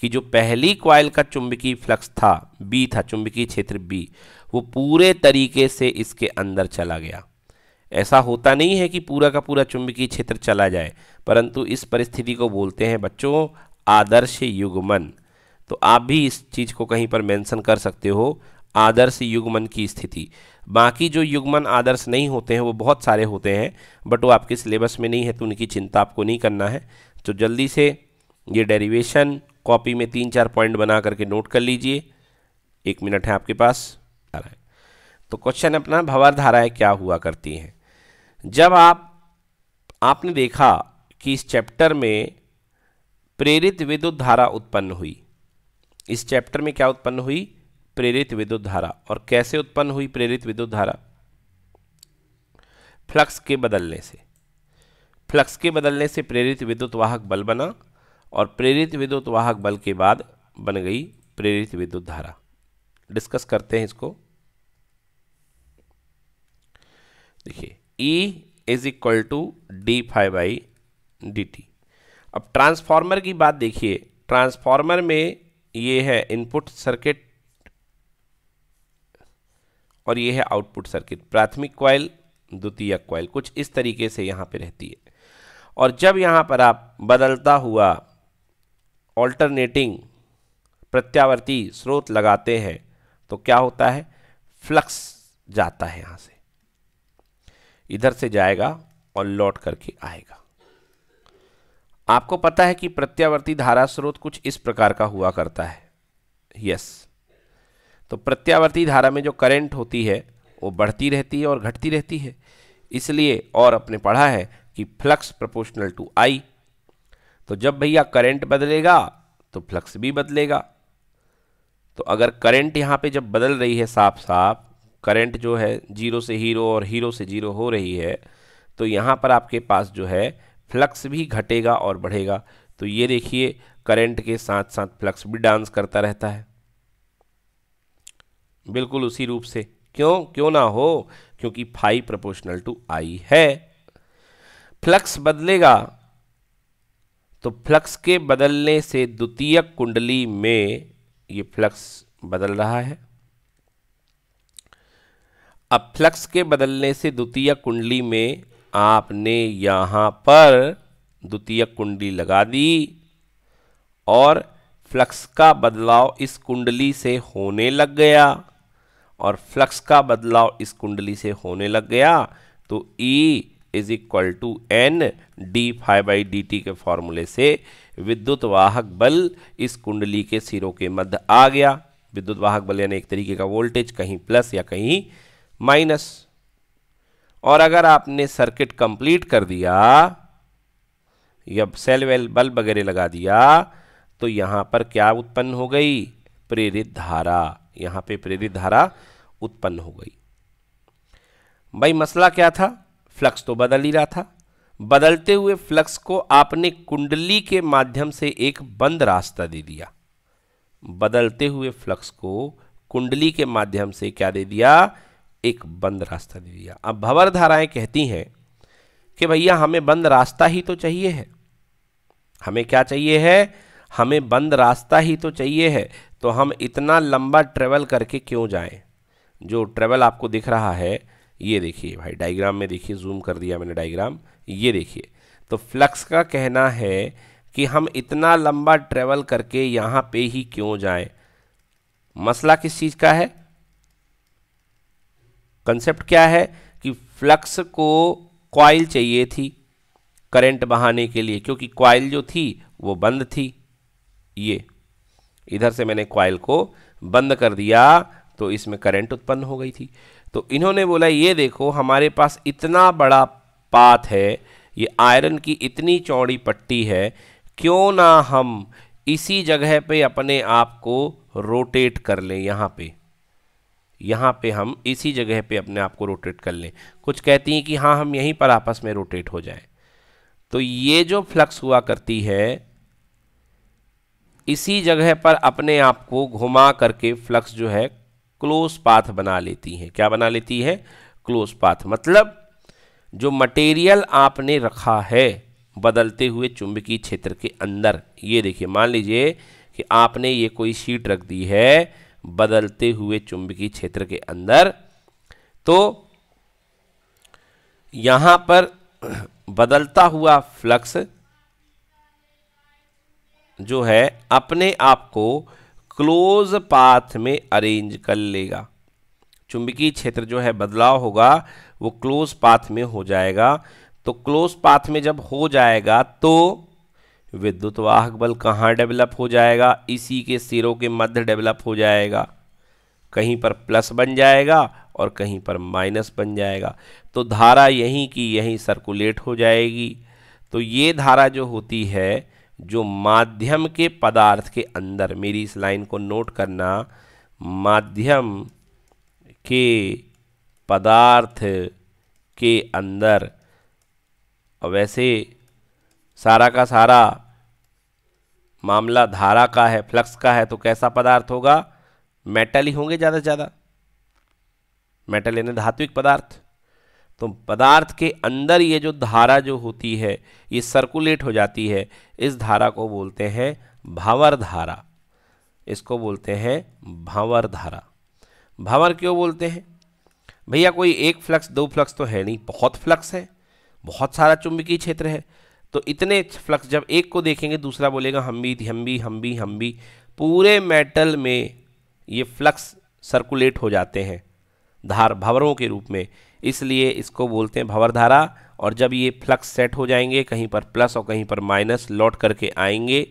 कि जो पहली क्वाइल का चुंबकीय फ्लक्स था बी था चुंबकीय क्षेत्र बी वो पूरे तरीके से इसके अंदर चला गया ऐसा होता नहीं है कि पूरा का पूरा चुंबकीय क्षेत्र चला जाए परंतु इस परिस्थिति को बोलते हैं बच्चों आदर्श युगमन तो आप भी इस चीज़ को कहीं पर मेंशन कर सकते हो आदर्श युग्मन की स्थिति बाकी जो युग्मन आदर्श नहीं होते हैं वो बहुत सारे होते हैं बट वो आपके सिलेबस में नहीं है तो उनकी चिंता आपको नहीं करना है तो जल्दी से ये डेरिवेशन कॉपी में तीन चार पॉइंट बना करके नोट कर लीजिए एक मिनट है आपके पास तो क्वेश्चन अपना भवर धाराएँ क्या हुआ करती हैं जब आप आपने देखा कि इस चैप्टर में प्रेरित विद्युत धारा उत्पन्न हुई इस चैप्टर में क्या उत्पन्न हुई प्रेरित विद्युत धारा और कैसे उत्पन्न हुई प्रेरित विद्युत धारा फ्लक्स के बदलने से फ्लक्स के बदलने से प्रेरित विद्युत वाहक बल बना और प्रेरित विद्युत वाहक बल के बाद बन गई प्रेरित विद्युत धारा डिस्कस करते हैं इसको देखिए E is equal to D phi by D T अब ट्रांसफार्मर की बात देखिए ट्रांसफार्मर में ये है इनपुट सर्किट और ये है आउटपुट सर्किट प्राथमिक क्वाइल द्वितीय क्वाइल कुछ इस तरीके से यहाँ पे रहती है और जब यहाँ पर आप बदलता हुआ ऑल्टरनेटिंग प्रत्यावर्ती स्रोत लगाते हैं तो क्या होता है फ्लक्स जाता है यहाँ से इधर से जाएगा और लौट करके आएगा आपको पता है कि प्रत्यावर्ती धारा स्रोत कुछ इस प्रकार का हुआ करता है यस तो प्रत्यावर्ती धारा में जो करंट होती है वो बढ़ती रहती है और घटती रहती है इसलिए और अपने पढ़ा है कि फ्लक्स प्रोपोर्शनल टू आई तो जब भैया करंट बदलेगा तो फ्लक्स भी बदलेगा तो अगर करंट यहाँ पे जब बदल रही है साफ साफ करंट जो है जीरो से हीरो और हीरो से जीरो हो रही है तो यहाँ पर आपके पास जो है फ्लक्स भी घटेगा और बढ़ेगा तो ये देखिए करंट के साथ साथ फ्लक्स भी डांस करता रहता है बिल्कुल उसी रूप से क्यों क्यों ना हो क्योंकि फाई प्रपोर्शनल टू आई है फ्लक्स बदलेगा तो फ्लक्स के बदलने से द्वितीयक कुंडली में ये फ्लक्स बदल रहा है अब फ्लक्स के बदलने से द्वितीय कुंडली में आपने यहाँ पर द्वितीय कुंडली लगा दी और फ्लक्स का बदलाव इस कुंडली से होने लग गया और फ्लक्स का बदलाव इस कुंडली से होने लग गया तो E is equal to N D phi by D T के फॉर्मूले से विद्युत वाहक बल इस कुंडली के सिरों के मध्य आ गया विद्युत वाहक बल यानी एक तरीके का वोल्टेज कहीं प्लस या कहीं माइनस और अगर आपने सर्किट कंप्लीट कर दिया या सेल वेल बल्ब वगैरह लगा दिया तो यहाँ पर क्या उत्पन्न हो गई प्रेरित धारा यहाँ पे प्रेरित धारा उत्पन्न हो गई भाई मसला क्या था फ्लक्स तो बदल ही रहा था बदलते हुए फ्लक्स को आपने कुंडली के माध्यम से एक बंद रास्ता दे दिया बदलते हुए फ्लक्स को कुंडली के माध्यम से क्या दे दिया एक बंद रास्ता दे दिया अब भंवर धाराएं कहती हैं कि भैया हमें बंद रास्ता ही तो चाहिए है हमें क्या चाहिए है हमें बंद रास्ता ही तो चाहिए है तो हम इतना लंबा ट्रेवल करके क्यों जाएं जो ट्रेवल आपको दिख रहा है ये देखिए भाई डायग्राम में देखिए जूम कर दिया मैंने डायग्राम ये देखिए तो फ्लक्स का कहना है कि हम इतना लंबा ट्रेवल करके यहाँ पे ही क्यों जाएं मसला किस चीज़ का है कंसेप्ट क्या है कि फ्लक्स को क्वाइल चाहिए थी करंट बहाने के लिए क्योंकि क्वाइल जो थी वो बंद थी ये इधर से मैंने क्वाइल को बंद कर दिया तो इसमें करंट उत्पन्न हो गई थी तो इन्होंने बोला ये देखो हमारे पास इतना बड़ा पाथ है ये आयरन की इतनी चौड़ी पट्टी है क्यों ना हम इसी जगह पे अपने आप को रोटेट कर लें यहाँ पे यहाँ पे हम इसी जगह पे अपने आप को रोटेट कर लें कुछ कहती हैं कि हाँ हम यहीं पर आपस में रोटेट हो जाएं तो ये जो फ्लक्स हुआ करती है इसी जगह पर अपने आप को घुमा करके फ्लक्स जो है क्लोज पाथ बना लेती है क्या बना लेती है क्लोज पाथ मतलब जो मटेरियल आपने रखा है बदलते हुए चुंबकीय क्षेत्र के अंदर ये देखिए मान लीजिए कि आपने ये कोई शीट रख दी है बदलते हुए चुंबकीय क्षेत्र के अंदर तो यहां पर बदलता हुआ फ्लक्स जो है अपने आप को क्लोज पाथ में अरेंज कर लेगा चुंबकीय क्षेत्र जो है बदलाव होगा वो क्लोज पाथ में हो जाएगा तो क्लोज पाथ में जब हो जाएगा तो विद्युतवाहक बल कहाँ डेवलप हो जाएगा इसी के सिरों के मध्य डेवलप हो जाएगा कहीं पर प्लस बन जाएगा और कहीं पर माइनस बन जाएगा तो धारा यहीं की यहीं सर्कुलेट हो जाएगी तो ये धारा जो होती है जो माध्यम के पदार्थ के अंदर मेरी इस लाइन को नोट करना माध्यम के पदार्थ के अंदर वैसे सारा का सारा मामला धारा का है फ्लक्स का है तो कैसा पदार्थ होगा मेटल ही होंगे ज़्यादा से ज़्यादा मेटल यानी धात्विक पदार्थ तो पदार्थ के अंदर ये जो धारा जो होती है ये सर्कुलेट हो जाती है इस धारा को बोलते हैं भावर धारा इसको बोलते हैं भावर धारा भावर क्यों बोलते हैं भैया कोई एक फ्लक्स दो फ्लक्स तो है नहीं बहुत फ्लक्स है बहुत सारा चुंबकीय क्षेत्र है तो इतने फ्लक्स जब एक को देखेंगे दूसरा बोलेगा हम भी हम भी हम भी हम भी पूरे मेटल में ये फ्लक्स सर्कुलेट हो जाते हैं धार भंवरों के रूप में इसलिए इसको बोलते हैं भंवर धारा और जब ये फ्लक्स सेट हो जाएंगे कहीं पर प्लस और कहीं पर माइनस लौट करके आएंगे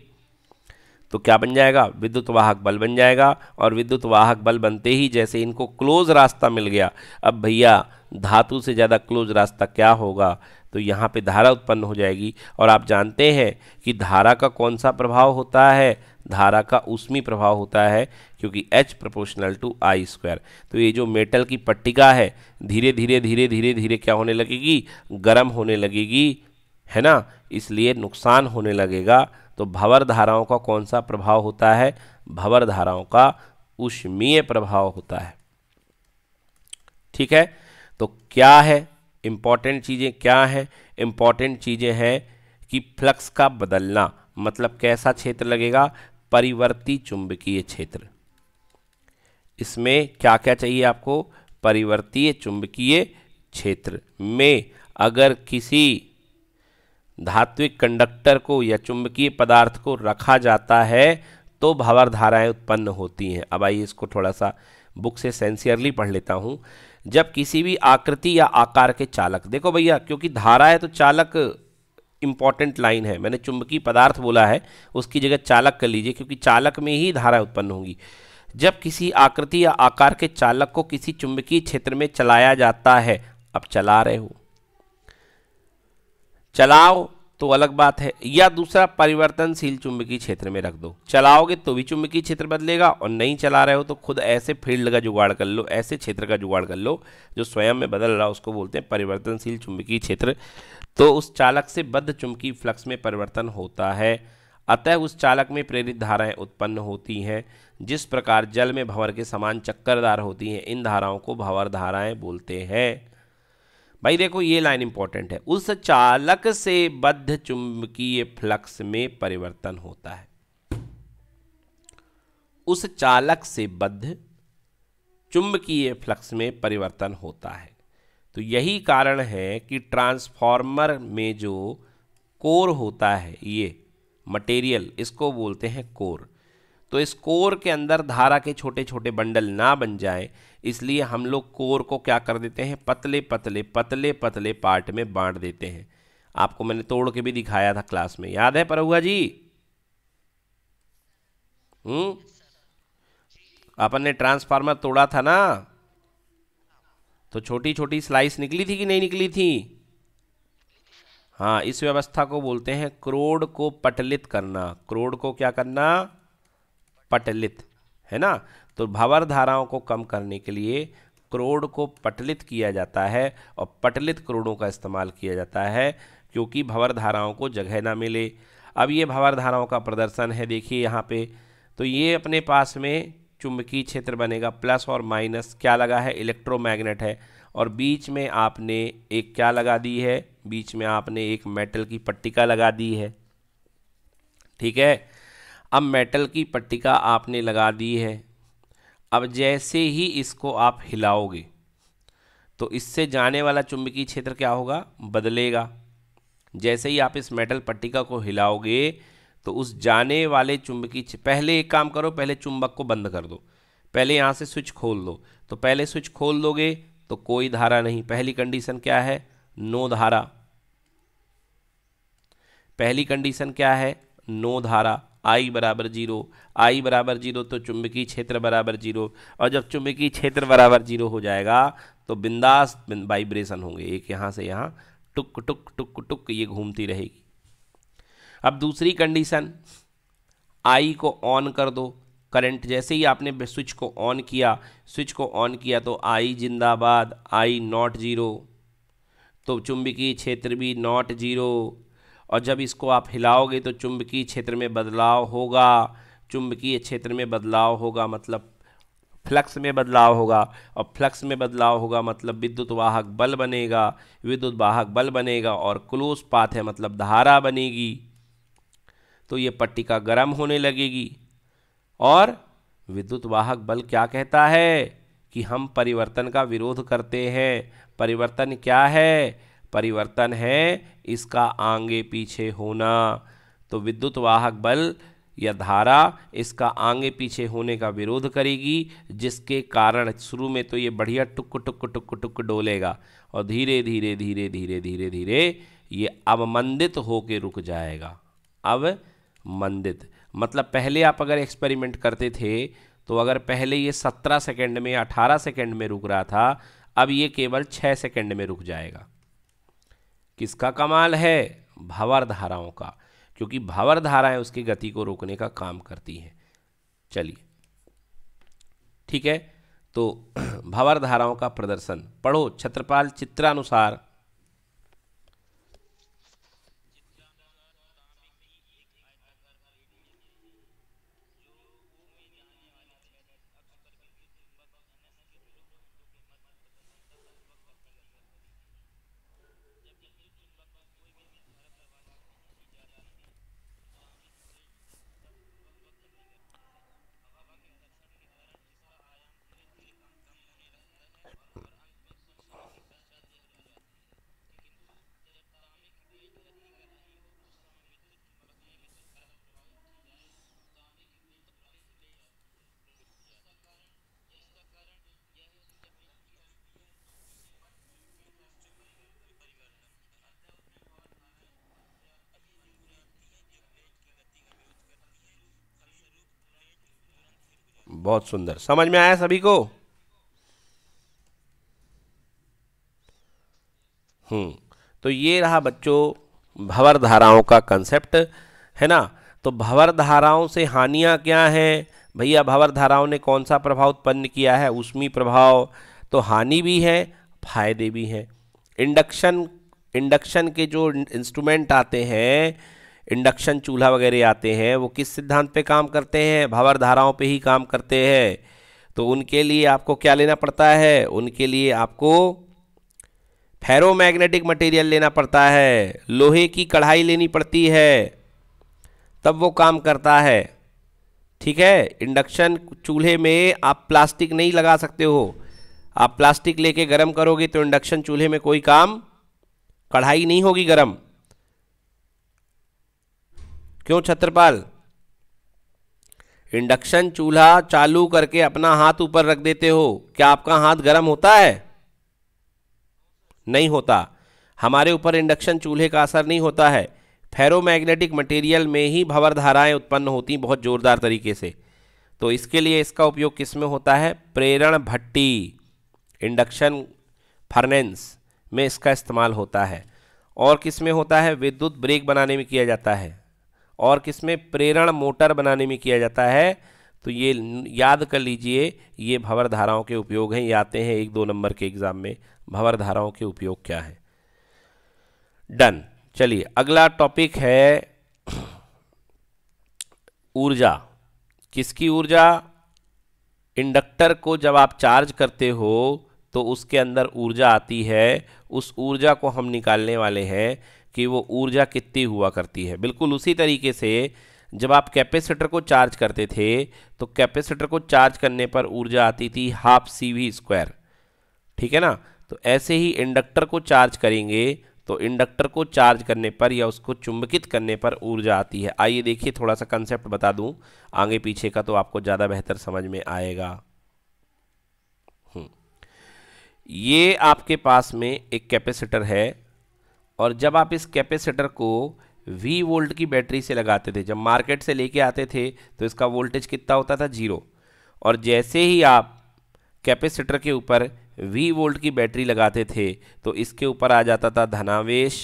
तो क्या बन जाएगा विद्युत वाहक बल बन जाएगा और विद्युत वाहक बल बनते ही जैसे इनको क्लोज रास्ता मिल गया अब भैया धातु से ज़्यादा क्लोज रास्ता क्या होगा तो यहाँ पे धारा उत्पन्न हो जाएगी और आप जानते हैं कि धारा का कौन सा प्रभाव होता है धारा का उसमी प्रभाव होता है क्योंकि H proportional to I square तो ये जो मेटल की पट्टिका है धीरे धीरे धीरे धीरे धीरे क्या होने लगेगी गर्म होने लगेगी है ना इसलिए नुकसान होने लगेगा तो भंवर धाराओं का कौन सा प्रभाव होता है भंवर धाराओं का उष्मीय प्रभाव होता है ठीक है तो क्या है इम्पॉर्टेंट चीज़ें क्या हैं इम्पॉर्टेंट चीज़ें हैं कि फ्लक्स का बदलना मतलब कैसा क्षेत्र लगेगा परिवर्ती चुंबकीय क्षेत्र इसमें क्या क्या चाहिए आपको परिवर्तीय चुंबकीय क्षेत्र में अगर किसी धात्विक कंडक्टर को या चुंबकीय पदार्थ को रखा जाता है तो भावर धाराएं उत्पन्न होती हैं अब आइए इसको थोड़ा सा बुक से सेंसियरली पढ़ लेता हूँ जब किसी भी आकृति या आकार के चालक देखो भैया क्योंकि धारा है तो चालक इंपॉर्टेंट लाइन है मैंने चुंबकीय पदार्थ बोला है उसकी जगह चालक कर लीजिए क्योंकि चालक में ही धारा उत्पन्न होंगी जब किसी आकृति या आकार के चालक को किसी चुंबकीय क्षेत्र में चलाया जाता है अब चला रहे हो चलाओ तो अलग बात है या दूसरा परिवर्तनशील चुंबकीय क्षेत्र में रख दो चलाओगे तो भी चुंबकीय क्षेत्र बदलेगा और नहीं चला रहे हो तो खुद ऐसे फील्ड का जुगाड़ कर लो ऐसे क्षेत्र का जुगाड़ कर लो जो स्वयं में बदल रहा है उसको बोलते हैं परिवर्तनशील चुंबकीय क्षेत्र तो उस चालक से बद्ध चुंबकीय फ्लक्स में परिवर्तन होता है अतः उस चालक में प्रेरित धाराएं उत्पन्न होती हैं जिस प्रकार जल में भंवर के समान चक्करदार होती हैं इन धाराओं को भंवर धाराएं बोलते हैं भाई देखो ये लाइन इंपॉर्टेंट है उस चालक से बद्ध चुंबकीय फ्लक्स में परिवर्तन होता है उस चालक से बद्ध चुंबकीय फ्लक्स में परिवर्तन होता है तो यही कारण है कि ट्रांसफॉर्मर में जो कोर होता है ये मटेरियल इसको बोलते हैं कोर तो इस कोर के अंदर धारा के छोटे छोटे बंडल ना बन जाए इसलिए हम लोग कोर को क्या कर देते हैं पतले पतले पतले पतले पार्ट में बांट देते हैं आपको मैंने तोड़ के भी दिखाया था क्लास में याद है परहुआ जी हम्म अपन ने ट्रांसफार्मर तोड़ा था ना तो छोटी छोटी स्लाइस निकली थी कि नहीं निकली थी हाँ इस व्यवस्था को बोलते हैं क्रोड को पटलित करना क्रोड को क्या करना पटलित है ना तो भावर धाराओं को कम करने के लिए क्रोड को पटलित किया जाता है और पटलित क्रोडों का इस्तेमाल किया जाता है क्योंकि भवर धाराओं को जगह ना मिले अब ये भवर धाराओं का प्रदर्शन है देखिए यहाँ पे तो ये अपने पास में चुंबकीय क्षेत्र बनेगा प्लस और माइनस क्या लगा है इलेक्ट्रोमैग्नेट है और बीच में आपने एक क्या लगा दी है बीच में आपने एक मेटल की पट्टिका लगा दी है ठीक है अब मेटल की पट्टिका आपने लगा दी है अब जैसे ही इसको आप हिलाओगे तो इससे जाने वाला चुंबकीय क्षेत्र क्या होगा बदलेगा जैसे ही आप इस मेटल पट्टिका को हिलाओगे तो उस जाने वाले चुंबकीय पहले एक काम करो पहले चुंबक को बंद कर दो पहले यहाँ से स्विच खोल दो तो पहले स्विच खोल दोगे तो कोई धारा नहीं पहली कंडीशन क्या है नो धारा पहली कंडीशन क्या है नो धारा आई बराबर जीरो आई बराबर जीरो तो चुंबकीय क्षेत्र बराबर जीरो और जब चुंबकीय क्षेत्र बराबर जीरो हो जाएगा तो बिंदास वाइब्रेशन होंगे एक यहाँ से यहाँ टुक टुक टुक टुक ये घूमती रहेगी अब दूसरी कंडीशन आई को ऑन कर दो करंट जैसे ही आपने स्विच को ऑन किया स्विच को ऑन किया तो आई जिंदाबाद आई नॉट जीरो तो चुंबकीय क्षेत्र भी नॉट जीरो और जब इसको आप हिलाओगे तो चुंबकीय क्षेत्र में बदलाव होगा चुंबकीय क्षेत्र में बदलाव होगा मतलब फ्लक्स में बदलाव होगा और फ्लक्स में बदलाव होगा मतलब विद्युत वाहक बल बनेगा विद्युत वाहक बल बनेगा और क्लोज पाथ है मतलब धारा बनेगी तो ये पट्टिका गर्म होने लगेगी और विद्युत वाहक बल क्या कहता है कि हम परिवर्तन का विरोध करते हैं परिवर्तन क्या है परिवर्तन है इसका आगे पीछे होना तो विद्युत वाहक बल या धारा इसका आगे पीछे होने का विरोध करेगी जिसके कारण शुरू में तो ये बढ़िया टुक टुक टुक टुक डोलेगा और धीरे धीरे धीरे धीरे धीरे धीरे ये अवमंदित होके रुक जाएगा अब मंदित मतलब पहले आप अगर एक्सपेरिमेंट करते थे तो अगर पहले ये सत्रह सेकेंड में अठारह सेकेंड में रुक रहा था अब ये केवल छः सेकेंड में रुक जाएगा किसका कमाल है भावर धाराओं का क्योंकि भावर धाराएं उसकी गति को रोकने का काम करती हैं चलिए ठीक है तो भावर धाराओं का प्रदर्शन पढ़ो छत्रपाल चित्रानुसार बहुत सुंदर समझ में आया सभी को हम्म तो ये रहा बच्चों भवर धाराओं का कंसेप्ट है ना तो भवर धाराओं से हानियां क्या हैं भैया भवर धाराओं ने कौन सा प्रभाव उत्पन्न किया है उसमी प्रभाव तो हानि भी है फायदे भी हैं इंडक्शन इंडक्शन के जो इंस्ट्रूमेंट आते हैं इंडक्शन चूल्हा वगैरह आते हैं वो किस सिद्धांत पे काम करते हैं भावर धाराओं पे ही काम करते हैं तो उनके लिए आपको क्या लेना पड़ता है उनके लिए आपको फेरोमैग्नेटिक मटेरियल लेना पड़ता है लोहे की कढ़ाई लेनी पड़ती है तब वो काम करता है ठीक है इंडक्शन चूल्हे में आप प्लास्टिक नहीं लगा सकते हो आप प्लास्टिक लेके गर्म करोगे तो इंडक्शन चूल्हे में कोई काम कढ़ाई नहीं होगी गर्म क्यों छत्रपाल इंडक्शन चूल्हा चालू करके अपना हाथ ऊपर रख देते हो क्या आपका हाथ गर्म होता है नहीं होता हमारे ऊपर इंडक्शन चूल्हे का असर नहीं होता है फेरोमैग्नेटिक मटेरियल में ही भंवर धाराएं उत्पन्न होती बहुत ज़ोरदार तरीके से तो इसके लिए इसका उपयोग किस में होता है प्रेरण भट्टी इंडक्शन फर्नेंस में इसका इस्तेमाल होता है और किस में होता है विद्युत ब्रेक बनाने में किया जाता है और किसमें प्रेरण मोटर बनाने में किया जाता है तो ये याद कर लीजिए ये भंवर धाराओं के उपयोग हैं ये आते हैं एक दो नंबर के एग्ज़ाम में भंवर धाराओं के उपयोग क्या है डन चलिए अगला टॉपिक है ऊर्जा किसकी ऊर्जा इंडक्टर को जब आप चार्ज करते हो तो उसके अंदर ऊर्जा आती है उस ऊर्जा को हम निकालने वाले हैं कि वो ऊर्जा कितनी हुआ करती है बिल्कुल उसी तरीके से जब आप कैपेसिटर को चार्ज करते थे तो कैपेसिटर को चार्ज करने पर ऊर्जा आती थी हाफ सी वी स्क्वायर ठीक है ना तो ऐसे ही इंडक्टर को चार्ज करेंगे तो इंडक्टर को चार्ज करने पर या उसको चुंबकित करने पर ऊर्जा आती है आइए देखिए थोड़ा सा कंसेप्ट बता दूं आगे पीछे का तो आपको ज़्यादा बेहतर समझ में आएगा हम्म। ये आपके पास में एक कैपेसिटर है और जब आप इस कैपेसिटर को वी वोल्ट की बैटरी से लगाते थे जब मार्केट से लेके आते थे तो इसका वोल्टेज कितना होता था जीरो और जैसे ही आप कैपेसिटर के ऊपर वी वोल्ट की बैटरी लगाते थे तो इसके ऊपर आ जाता था धनावेश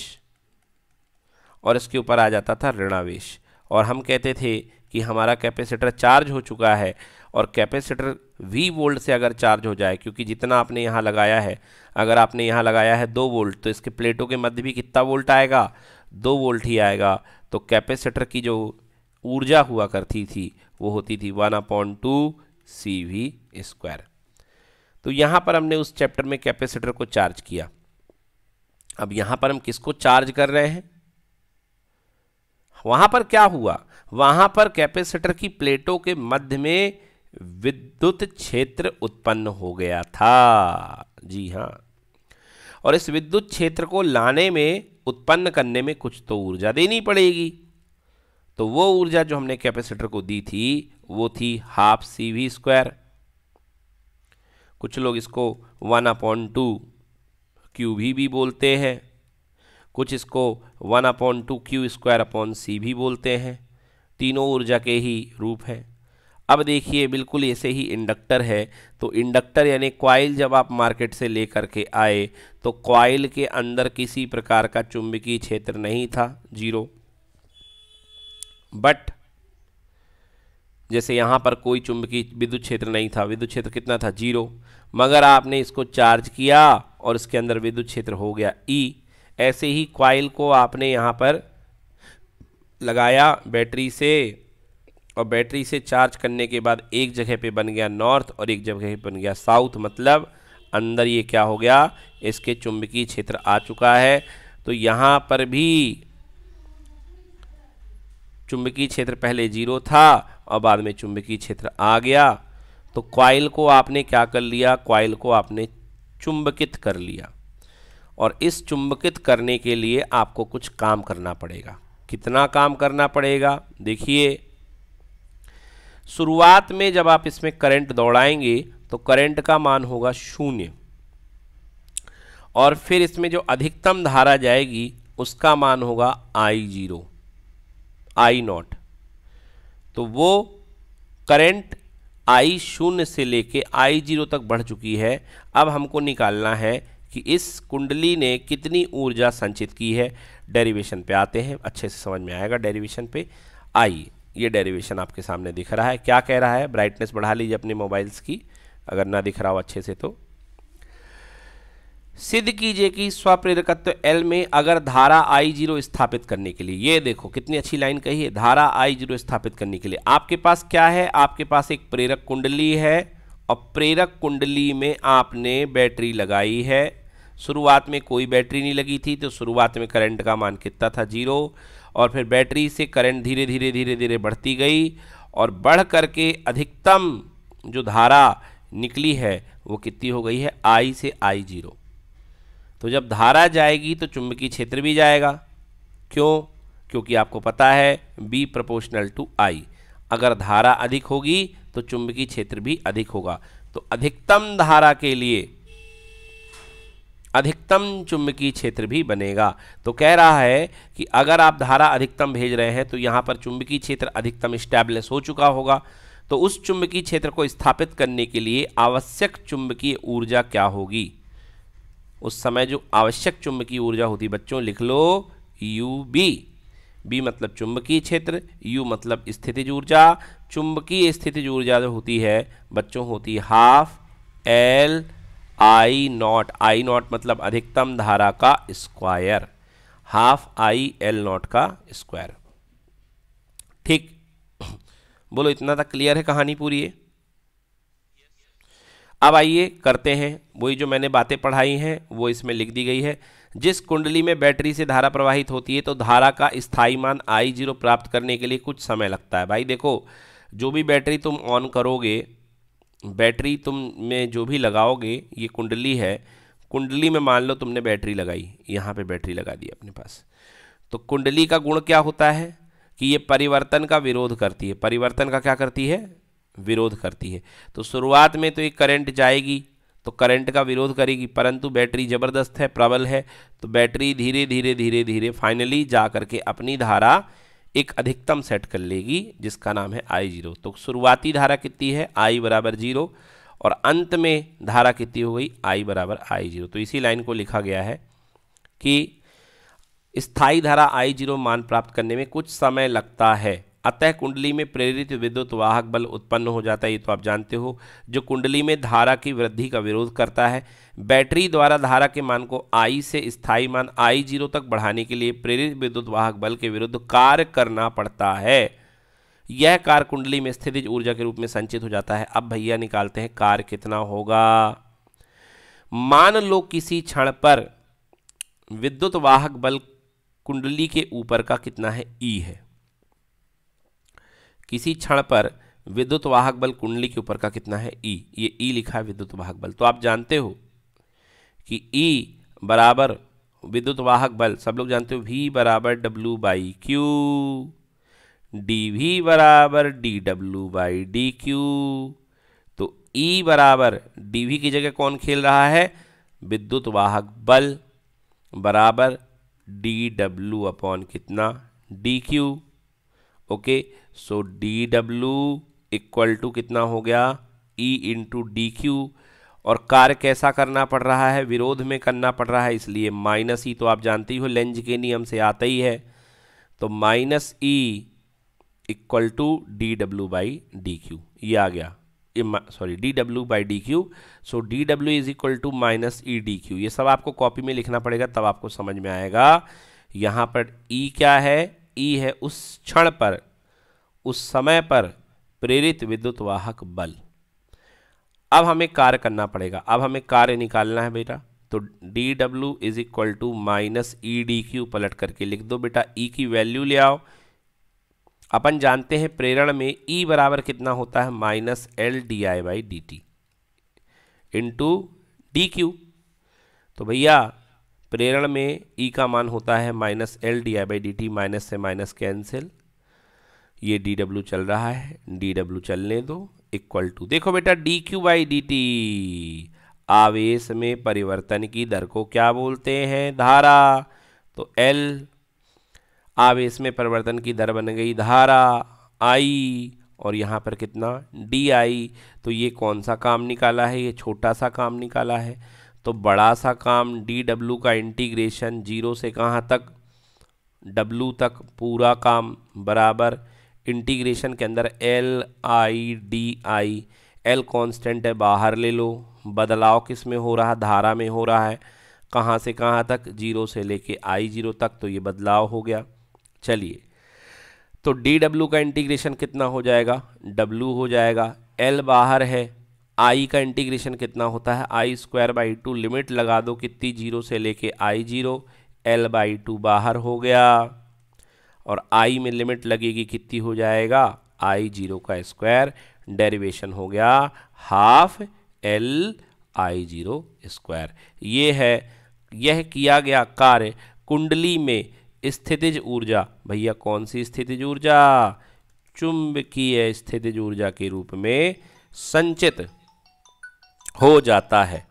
और इसके ऊपर आ जाता था ऋणावेश और हम कहते थे कि हमारा कैपेसिटर चार्ज हो चुका है और कैपेसिटर वी वोल्ट से अगर चार्ज हो जाए क्योंकि जितना आपने यहाँ लगाया है अगर आपने यहाँ लगाया है दो वोल्ट तो इसके प्लेटों के मध्य भी कितना वोल्ट आएगा दो वोल्ट ही आएगा तो कैपेसिटर की जो ऊर्जा हुआ करती थी वो होती थी one upon two C V square तो यहाँ पर हमने उस चैप्टर में कैपेसिटर को चार्ज किया अब यहाँ पर हम किसको चार्ज कर रहे हैं वहाँ पर क्या हुआ वहाँ पर कैपेसिटर की प्लेटों के मध्य में विद्युत क्षेत्र उत्पन्न हो गया था जी हाँ और इस विद्युत क्षेत्र को लाने में उत्पन्न करने में कुछ तो ऊर्जा देनी पड़ेगी तो वो ऊर्जा जो हमने कैपेसिटर को दी थी वो थी हाफ सी वी स्क्वायर कुछ लोग इसको वन अपॉन टू क्यू भी, भी बोलते हैं कुछ इसको one upon two Q square upon C भी बोलते हैं तीनों ऊर्जा के ही रूप हैं अब देखिए बिल्कुल ऐसे ही इंडक्टर है तो इंडक्टर यानी क्वाइल जब आप मार्केट से ले करके आए तो क्वाइल के अंदर किसी प्रकार का चुंबकीय क्षेत्र नहीं था जीरो बट जैसे यहाँ पर कोई चुंबकीय विद्युत क्षेत्र नहीं था विद्युत क्षेत्र कितना था जीरो मगर आपने इसको चार्ज किया और इसके अंदर विद्युत क्षेत्र हो गया ई e. ऐसे ही क्वाइल को आपने यहाँ पर लगाया बैटरी से और बैटरी से चार्ज करने के बाद एक जगह पे बन गया नॉर्थ और एक जगह पे बन गया साउथ मतलब अंदर ये क्या हो गया इसके चुंबकीय क्षेत्र आ चुका है तो यहाँ पर भी चुंबकीय क्षेत्र पहले जीरो था और बाद में चुंबकीय क्षेत्र आ गया तो क्वाइल को आपने क्या कर लिया क्वाइल को आपने चुंबकित कर लिया और इस चुंबकित करने के लिए आपको कुछ काम करना पड़ेगा कितना काम करना पड़ेगा देखिए शुरुआत में जब आप इसमें करंट दौड़ाएंगे तो करंट का मान होगा शून्य और फिर इसमें जो अधिकतम धारा जाएगी उसका मान होगा आई जीरो आई नॉट तो वो करंट आई शून्य से लेके आई जीरो तक बढ़ चुकी है अब हमको निकालना है कि इस कुंडली ने कितनी ऊर्जा संचित की है डेरिवेशन पे आते हैं अच्छे से समझ में आएगा डेरिवेशन पे आइए ये डेरिवेशन आपके सामने दिख रहा है क्या कह रहा है ब्राइटनेस बढ़ा लीजिए अपने मोबाइल्स की अगर ना दिख रहा हो अच्छे से तो सिद्ध कीजिए कि स्वप्रेरकत्व एल में अगर धारा आई जीरो स्थापित करने के लिए ये देखो कितनी अच्छी लाइन कही है धारा आई जीरो स्थापित करने के लिए आपके पास क्या है आपके पास एक प्रेरक कुंडली है और प्रेरक कुंडली में आपने बैटरी लगाई है शुरुआत में कोई बैटरी नहीं लगी थी तो शुरुआत में करंट का मान कितना था जीरो और फिर बैटरी से करंट धीरे धीरे धीरे धीरे बढ़ती गई और बढ़ करके अधिकतम जो धारा निकली है वो कितनी हो गई है आई से आई जीरो तो जब धारा जाएगी तो चुंबकीय क्षेत्र भी जाएगा क्यों क्योंकि आपको पता है बी प्रपोर्शनल टू आई अगर धारा अधिक होगी तो चुंबकीय क्षेत्र भी अधिक होगा तो अधिकतम धारा के लिए अधिकतम चुंबकीय क्षेत्र भी बनेगा तो कह रहा है कि अगर आप धारा अधिकतम भेज रहे हैं तो यहाँ पर चुंबकीय क्षेत्र अधिकतम स्टैब्लिश हो चुका होगा तो उस चुंबकीय क्षेत्र को स्थापित करने के लिए आवश्यक चुंबकीय ऊर्जा क्या होगी उस समय जो आवश्यक चुंबकीय ऊर्जा होती बच्चों लिख लो यू बी बी मतलब चुंबकीय क्षेत्र यू मतलब स्थितिज ऊर्जा चुंबकीय स्थितिज ऊर्जा जो होती है बच्चों होती half L I naught I naught मतलब अधिकतम धारा का square half I L naught का स्क्वायर ठीक बोलो इतना तक क्लियर है कहानी पूरी है अब आइए करते हैं वही जो मैंने बातें पढ़ाई हैं वो इसमें लिख दी गई है जिस कुंडली में बैटरी से धारा प्रवाहित होती है तो धारा का स्थायी मान आई जीरो प्राप्त करने के लिए कुछ समय लगता है भाई देखो जो भी बैटरी तुम ऑन करोगे बैटरी तुम में जो भी लगाओगे ये कुंडली है कुंडली में मान लो तुमने बैटरी लगाई यहाँ पे बैटरी लगा दी अपने पास तो कुंडली का गुण क्या होता है कि ये परिवर्तन का विरोध करती है परिवर्तन का क्या करती है विरोध करती है तो शुरुआत में तो ये करंट जाएगी तो करंट का विरोध करेगी परंतु बैटरी ज़बरदस्त है प्रबल है तो बैटरी धीरे धीरे धीरे धीरे फाइनली जा करके अपनी धारा एक अधिकतम सेट कर लेगी जिसका नाम है आई जीरो तो शुरुआती धारा कितनी है आई बराबर जीरो और अंत में धारा कितनी हो गई आई बराबर आई जीरो तो इसी लाइन को लिखा गया है कि स्थाई धारा आई जीरो मान प्राप्त करने में कुछ समय लगता है अतः कुंडली में प्रेरित विद्युत वाहक बल उत्पन्न हो जाता है ये तो आप जानते हो जो कुंडली में धारा की वृद्धि का विरोध करता है बैटरी द्वारा धारा के मान को आई से स्थायी मान आई जीरो तक बढ़ाने के लिए प्रेरित विद्युत वाहक बल के विरुद्ध कार्य करना पड़ता है यह कार कुंडली में स्थितिज ऊर्जा के रूप में संचित हो जाता है अब भैया निकालते हैं कार्य कितना होगा मान लो किसी क्षण पर विद्युत वाहक बल कुंडली के ऊपर का कितना है ई e है किसी क्षण पर विद्युत वाहक बल कुंडली के ऊपर का कितना है ई e. ये ई e लिखा है विद्युत वाहक बल तो आप जानते हो कि ई e बराबर विद्युत वाहक बल सब लोग जानते हो वी बराबर W by Q D V बराबर D W by D Q तो ई बराबर डी वी की जगह कौन खेल रहा है विद्युत वाहक बल बराबर डी डब्ल्यू अपॉन कितना D Q okay so D W equal to कितना हो गया ई इंटू डी क्यू और कार्य कैसा करना पड़ रहा है विरोध में करना पड़ रहा है इसलिए माइनस ई e तो आप जानती हो लेंज के नियम से आता ही है तो minus E equal to D W by D Q ये आ गया sorry D W by D Q so D W is equal to minus E D Q ये सब आपको कॉपी में लिखना पड़ेगा तब आपको समझ में आएगा यहाँ पर ई e क्या है ई e है उस क्षण पर उस समय पर प्रेरित विद्युत वाहक बल अब हमें कार्य करना पड़ेगा अब हमें कार्य निकालना है बेटा तो D W is equal to minus E D Q पलट करके लिख दो बेटा ई e की वैल्यू ले आओ अपन जानते हैं प्रेरण में ई e बराबर कितना होता है minus L D I by D T into D Q तो भैया प्रेरण में ई e का मान होता है minus L D I by D T minus से माइनस कैंसिल ये डी डब्ल्यू चल रहा है डी डब्ल्यू चलने दो इक्वल टू देखो बेटा D Q by D T आवेश में परिवर्तन की दर को क्या बोलते हैं धारा तो एल आवेश में परिवर्तन की दर बन गई धारा आई और यहाँ पर कितना डी आई तो ये कौन सा काम निकाला है ये छोटा सा काम निकाला है तो बड़ा सा काम डी डब्लू का इंटीग्रेशन जीरो से कहाँ तक डब्लू तक पूरा काम बराबर इंटीग्रेशन के अंदर L I D I L constant है बाहर ले लो बदलाव किस में हो रहा धारा में हो रहा है कहाँ से कहाँ तक जीरो से लेके आई जीरो तक तो ये बदलाव हो गया चलिए तो डी डब्ल्यू का इंटीग्रेशन कितना हो जाएगा डब्ल्यू हो जाएगा एल बाहर है आई का इंटीग्रेशन कितना होता है I square by two limit लगा दो कितनी जीरो से लेके I zero L by two बाहर हो गया और आई में लिमिट लगेगी कितनी हो जाएगा आई जीरो का स्क्वायर डेरिवेशन हो गया half L I zero square ये है यह किया गया कार्य कुंडली में स्थितिज ऊर्जा भैया कौन सी स्थितिज ऊर्जा चुंबकीय स्थितिज ऊर्जा के रूप में संचित हो जाता है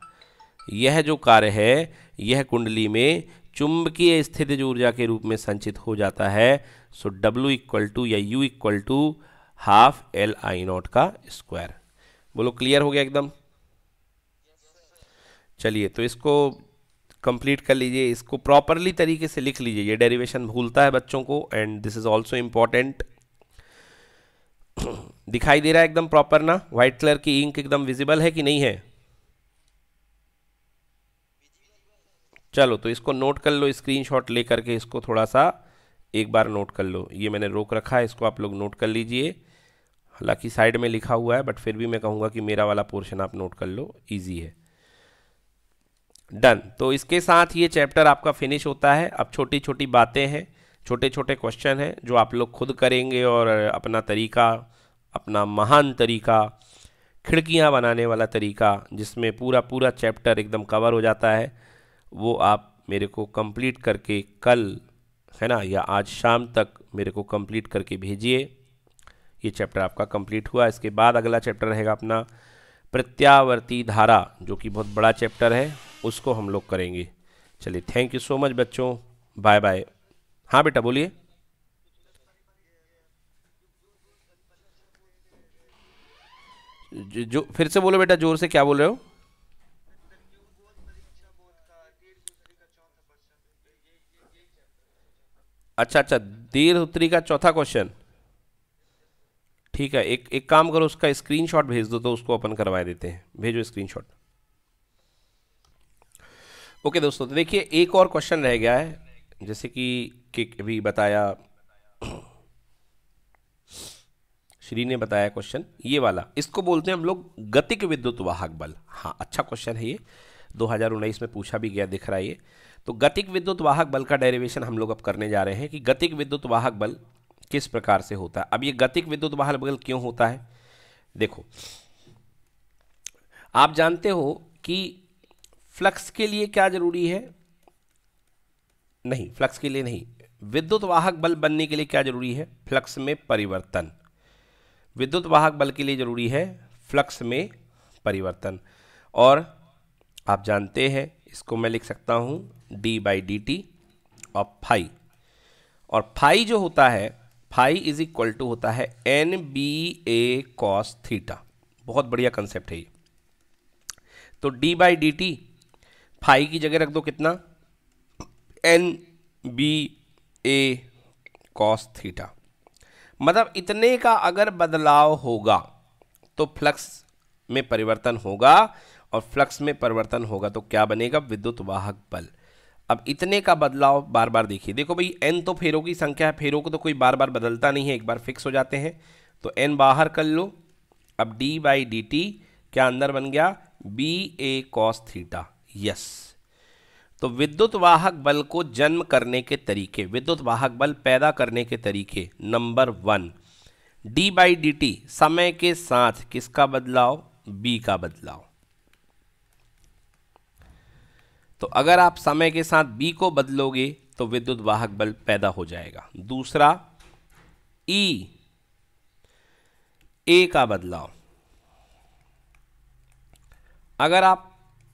यह जो कार्य है यह कुंडली में चुंबकीय स्थितिज ऊर्जा के रूप में संचित हो जाता है सो W इक्वल टू या U equal to half L I naught का स्क्वायर बोलो क्लियर हो गया एकदम चलिए तो इसको कंप्लीट कर लीजिए इसको प्रॉपरली तरीके से लिख लीजिए ये डेरिवेशन भूलता है बच्चों को and this is also important दिखाई दे रहा है एकदम प्रॉपर ना व्हाइट कलर की इंक एकदम विजिबल है कि नहीं है चलो तो इसको नोट कर लो स्क्रीनशॉट ले करके इसको थोड़ा सा एक बार नोट कर लो ये मैंने रोक रखा है इसको आप लोग नोट कर लीजिए हालांकि साइड में लिखा हुआ है बट फिर भी मैं कहूँगा कि मेरा वाला पोर्शन आप नोट कर लो ईजी है डन तो इसके साथ ये चैप्टर आपका फिनिश होता है अब छोटी छोटी बातें हैं छोटे छोटे क्वेश्चन हैं जो आप लोग खुद करेंगे और अपना तरीका अपना महान तरीका खिड़कियाँ बनाने वाला तरीका जिसमें पूरा पूरा चैप्टर एकदम कवर हो जाता है वो आप मेरे को कंप्लीट करके कल है ना या आज शाम तक मेरे को कंप्लीट करके भेजिए ये चैप्टर आपका कंप्लीट हुआ इसके बाद अगला चैप्टर रहेगा अपना प्रत्यावर्ती धारा जो कि बहुत बड़ा चैप्टर है उसको हम लोग करेंगे चलिए थैंक यू सो मच बच्चों बाय बाय हाँ बेटा बोलिए जो फिर से बोलो बेटा जोर से क्या बोल रहे हो अच्छा अच्छा दीर्घ उत्तरी का चौथा क्वेश्चन ठीक है एक एक काम करो उसका स्क्रीनशॉट भेज दो तो उसको ओपन करवा देते हैं भेजो स्क्रीनशॉट ओके दोस्तों तो देखिए एक और क्वेश्चन रह गया है जैसे कि, भी बताया श्री ने बताया क्वेश्चन ये वाला इसको बोलते हैं हम लोग गतिक विद्युत वाहक बल हाँ अच्छा क्वेश्चन है ये दो में पूछा भी गया दिख रहा है ये तो गतिक विद्युत वाहक बल का डेरिवेशन हम लोग अब करने जा रहे हैं कि गतिक विद्युत वाहक बल किस प्रकार से होता है अब ये गतिक विद्युत वाहक बल क्यों होता है देखो आप जानते हो कि फ्लक्स के लिए क्या जरूरी है नहीं फ्लक्स के लिए नहीं विद्युत वाहक बल बनने के लिए क्या जरूरी है फ्लक्स में परिवर्तन विद्युत वाहक बल के लिए जरूरी है फ्लक्स में परिवर्तन और आप जानते हैं इसको मैं लिख सकता हूं D by D T of phi और फाई जो होता है फाई इज इक्वल टू होता है N B A cos theta बहुत बढ़िया कंसेप्ट है ये तो D by D T phi की जगह रख दो कितना N B A cos theta मतलब इतने का अगर बदलाव होगा तो फ्लक्स में परिवर्तन होगा और फ्लक्स में परिवर्तन होगा तो क्या बनेगा विद्युत वाहक बल अब इतने का बदलाव बार बार देखिए देखो भाई एन तो फेरों की संख्या है फेरों को तो कोई बार बार बदलता नहीं है एक बार फिक्स हो जाते हैं तो एन बाहर कर लो अब डी बाई डी टी क्या अंदर बन गया B A cos theta yes तो विद्युत वाहक बल को जन्म करने के तरीके विद्युत वाहक बल पैदा करने के तरीके number one D by D T समय के साथ किसका बदलाव बी का बदलाव तो अगर आप समय के साथ बी को बदलोगे तो विद्युत वाहक बल पैदा हो जाएगा दूसरा ई e, ए का बदलाव अगर आप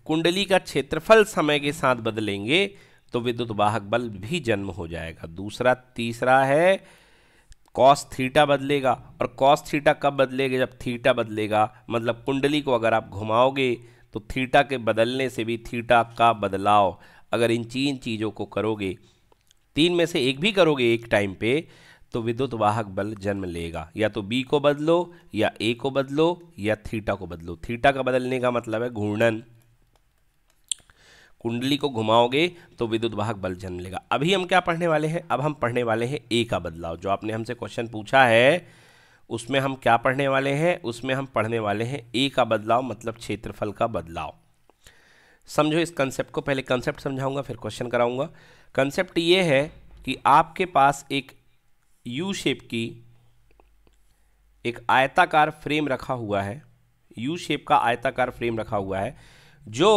कुंडली का क्षेत्रफल समय के साथ बदलेंगे तो विद्युत वाहक बल भी जन्म हो जाएगा दूसरा तीसरा है कॉस थीटा बदलेगा और कॉस थीटा कब बदलेगा जब थीटा बदलेगा मतलब कुंडली को अगर आप घुमाओगे तो थीटा के बदलने से भी थीटा का बदलाव अगर इन तीन चीज़ों को करोगे तीन में से एक भी करोगे एक टाइम पे तो विद्युत वाहक बल जन्म लेगा या तो बी को बदलो या ए को बदलो या थीटा को बदलो थीटा का बदलने का मतलब है घूर्णन कुंडली को घुमाओगे तो विद्युत वाहक बल जन्म लेगा अभी हम क्या पढ़ने वाले हैं अब हम पढ़ने वाले हैं ए का बदलाव जो आपने हमसे क्वेश्चन पूछा है उसमें हम क्या पढ़ने वाले हैं उसमें हम पढ़ने वाले हैं ए का बदलाव मतलब क्षेत्रफल का बदलाव समझो इस कंसेप्ट को पहले कंसेप्ट समझाऊंगा फिर क्वेश्चन कराऊंगा कंसेप्ट ये है कि आपके पास एक यू शेप की एक आयताकार फ्रेम रखा हुआ है यू शेप का आयताकार फ्रेम रखा हुआ है जो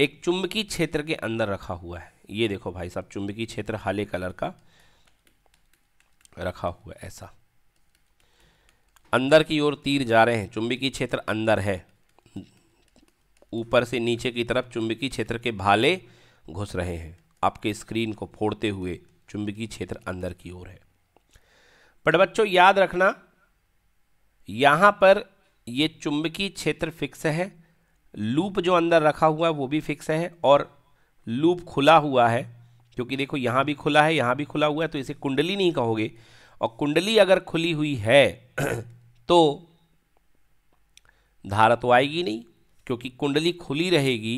एक चुंबकीय क्षेत्र के अंदर रखा हुआ है ये देखो भाई साहब चुंबकीय क्षेत्र हाले कलर का रखा हुआ है ऐसा अंदर की ओर तीर जा रहे हैं चुंबकीय क्षेत्र अंदर है ऊपर से नीचे की तरफ चुंबकीय क्षेत्र के भाले घुस रहे हैं आपके स्क्रीन को फोड़ते हुए चुंबकीय क्षेत्र अंदर की ओर है बट बच्चों याद रखना यहाँ पर ये चुंबकीय क्षेत्र फिक्स है लूप जो अंदर रखा हुआ है वो भी फिक्स है और लूप खुला हुआ है क्योंकि देखो यहाँ भी खुला है यहाँ भी खुला हुआ है तो इसे कुंडली नहीं कहोगे और कुंडली अगर खुली हुई है तो धारा तो आएगी नहीं क्योंकि कुंडली खुली रहेगी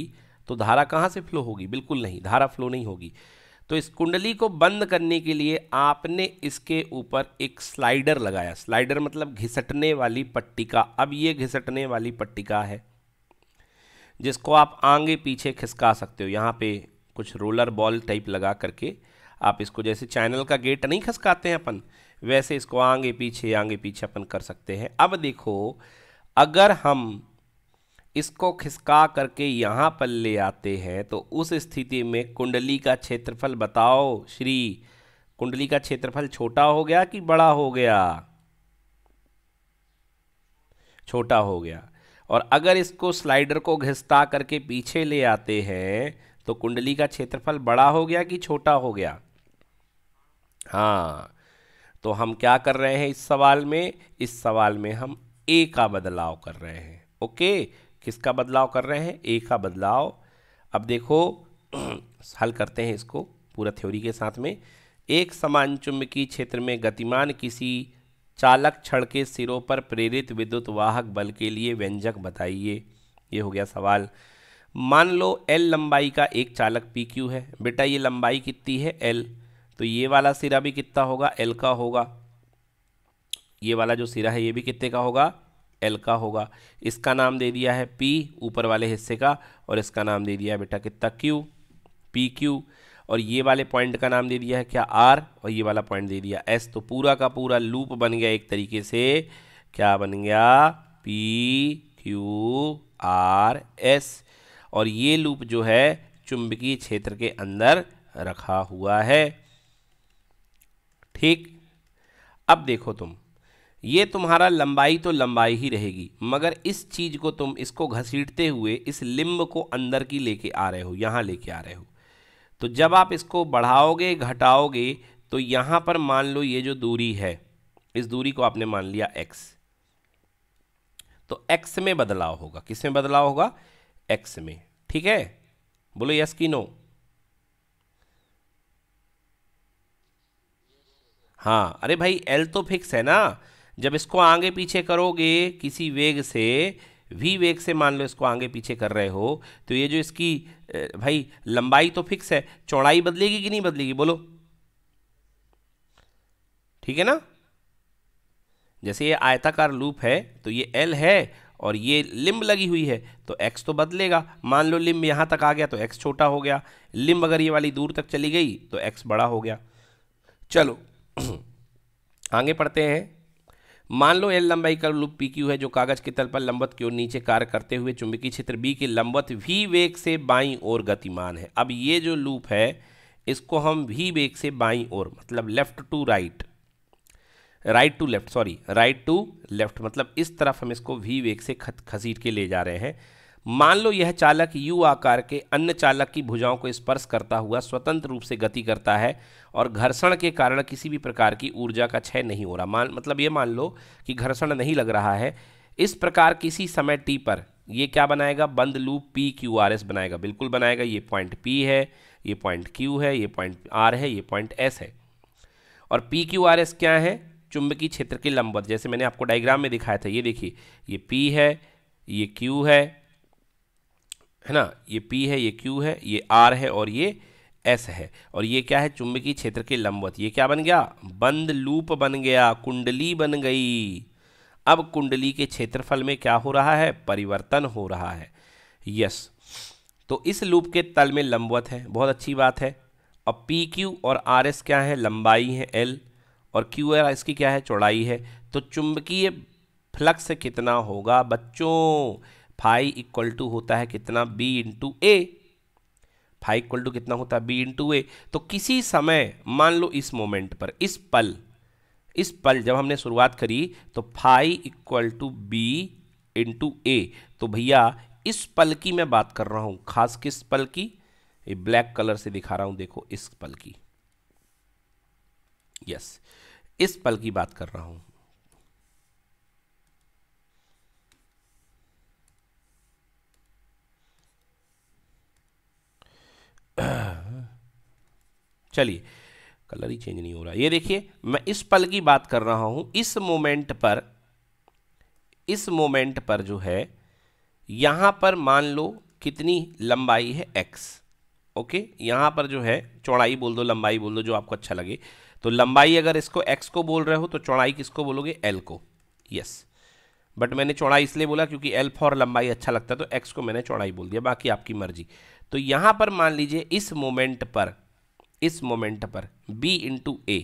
तो धारा कहाँ से फ्लो होगी बिल्कुल नहीं धारा फ्लो नहीं होगी तो इस कुंडली को बंद करने के लिए आपने इसके ऊपर एक स्लाइडर लगाया स्लाइडर मतलब घिसटने वाली पट्टिका अब ये घिसटने वाली पट्टिका है जिसको आप आगे पीछे खिसका सकते हो यहाँ पे कुछ रोलर बॉल टाइप लगा करके आप इसको जैसे चैनल का गेट नहीं खिसकाते हैं अपन वैसे इसको आगे पीछे आगे पीछे अपन कर सकते हैं अब देखो अगर हम इसको खिसका करके यहाँ पर ले आते हैं तो उस स्थिति में कुंडली का क्षेत्रफल बताओ श्री कुंडली का क्षेत्रफल छोटा हो गया कि बड़ा हो गया छोटा हो गया और अगर इसको स्लाइडर को घिसता करके पीछे ले आते हैं तो कुंडली का क्षेत्रफल बड़ा हो गया कि छोटा हो गया हाँ तो हम क्या कर रहे हैं इस सवाल में इस सवाल में हम ए का बदलाव कर रहे हैं ओके किसका बदलाव कर रहे हैं ए का बदलाव अब देखो हल करते हैं इसको पूरा थ्योरी के साथ में एक समान चुंबकीय क्षेत्र में गतिमान किसी चालक छड़ के सिरों पर प्रेरित विद्युत वाहक बल के लिए व्यंजक बताइए ये हो गया सवाल मान लो एल लंबाई का एक चालक पी क्यू है बेटा ये लंबाई कितनी है एल तो ये वाला सिरा भी कितना होगा एल का होगा ये वाला जो सिरा है ये भी कितने का होगा एल का होगा इसका नाम दे दिया है पी ऊपर वाले हिस्से का और इसका नाम दे दिया है बेटा कितना क्यू पी क्यू और ये वाले पॉइंट का नाम दे दिया है क्या आर और ये वाला पॉइंट दे दिया एस तो पूरा का पूरा लूप बन गया एक तरीके से क्या बन गया पी क्यू आर एस और ये लूप जो है चुंबकीय क्षेत्र के अंदर रखा हुआ है ठीक अब देखो तुम ये तुम्हारा लंबाई तो लंबाई ही रहेगी मगर इस चीज़ को तुम इसको घसीटते हुए इस लिम्ब को अंदर की लेके आ रहे हो यहाँ लेके आ रहे हो तो जब आप इसको बढ़ाओगे घटाओगे तो यहाँ पर मान लो ये जो दूरी है इस दूरी को आपने मान लिया x तो x में बदलाव होगा किस में बदलाव होगा x में ठीक है बोलो यस की नो हाँ अरे भाई एल तो फिक्स है ना जब इसको आगे पीछे करोगे किसी वेग से वी वेग से मान लो इसको आगे पीछे कर रहे हो तो ये जो इसकी भाई लंबाई तो फिक्स है चौड़ाई बदलेगी कि नहीं बदलेगी बोलो ठीक है ना जैसे ये आयताकार लूप है तो ये एल है और ये लिम्ब लगी हुई है तो एक्स तो बदलेगा मान लो लिम्ब यहाँ तक आ गया तो एक्स छोटा हो गया लिम्ब अगर ये वाली दूर तक चली गई तो एक्स बड़ा हो गया चलो आगे पढ़ते हैं मान लो एल लंबाई का लूप पी क्यू है जो कागज के तल पर लंबत की ओर नीचे कार्य करते हुए चुंबकीय क्षेत्र बी के लंबत वी वेग से बाई और गतिमान है अब ये जो लूप है इसको हम वी वेग से बाई और मतलब left to right right to left sorry right to left मतलब इस तरफ हम इसको वी वेग से खसीट के ले जा रहे हैं मान लो यह चालक यू आकार के अन्य चालक की भुजाओं को स्पर्श करता हुआ स्वतंत्र रूप से गति करता है और घर्षण के कारण किसी भी प्रकार की ऊर्जा का क्षय नहीं हो रहा मान मतलब ये मान लो कि घर्षण नहीं लग रहा है इस प्रकार किसी समय टी पर ये क्या बनाएगा बंद loop P Q R S बनाएगा बिल्कुल बनाएगा ये पॉइंट पी है ये पॉइंट क्यू है ये पॉइंट आर है ये पॉइंट एस है और पी क्यू आर एस क्या है चुंबकीय क्षेत्र के लंबवत जैसे मैंने आपको डायग्राम में दिखाया था ये देखिए ये पी है ये क्यू है है ना ये पी है ये क्यू है ये आर है और ये एस है और ये क्या है चुंबकीय क्षेत्र के लंबवत ये क्या बन गया बंद लूप बन गया कुंडली बन गई अब कुंडली के क्षेत्रफल में क्या हो रहा है परिवर्तन हो रहा है यस तो इस लूप के तल में लंबवत है बहुत अच्छी बात है अब पी क्यू और आर एस क्या है लंबाई है एल और क्यू आर इसकी क्या है चौड़ाई है तो चुंबकीय फ्लक्स कितना होगा बच्चों फाइव इक्वल टू होता है कितना B into A phi equal to कितना होता है बी इंटू ए तो किसी समय मान लो इस मोमेंट पर इस पल इस पल जब हमने शुरुआत करी तो phi equal to B into A तो भैया इस पल की मैं बात कर रहा हूँ खास किस पल की ये ब्लैक कलर से दिखा रहा हूं देखो इस पल की यस yes, इस पल की बात कर रहा हूं चलिए कलर ही चेंज नहीं हो रहा ये देखिए मैं इस पल की बात कर रहा हूं इस मोमेंट पर इस मोमेंट पर जो है यहां पर मान लो कितनी लंबाई है एक्स ओके यहां पर जो है चौड़ाई बोल दो लंबाई बोल दो जो आपको अच्छा लगे तो लंबाई अगर इसको एक्स को बोल रहे हो तो चौड़ाई किसको बोलोगे एल को यस बट मैंने चौड़ाई इसलिए बोला क्योंकि एल फॉर लंबाई अच्छा लगता है तो एक्स को मैंने चौड़ाई बोल दिया बाकी आपकी मर्जी तो यहां पर मान लीजिए इस मोमेंट पर इस मोमेंट पर b इंटू ए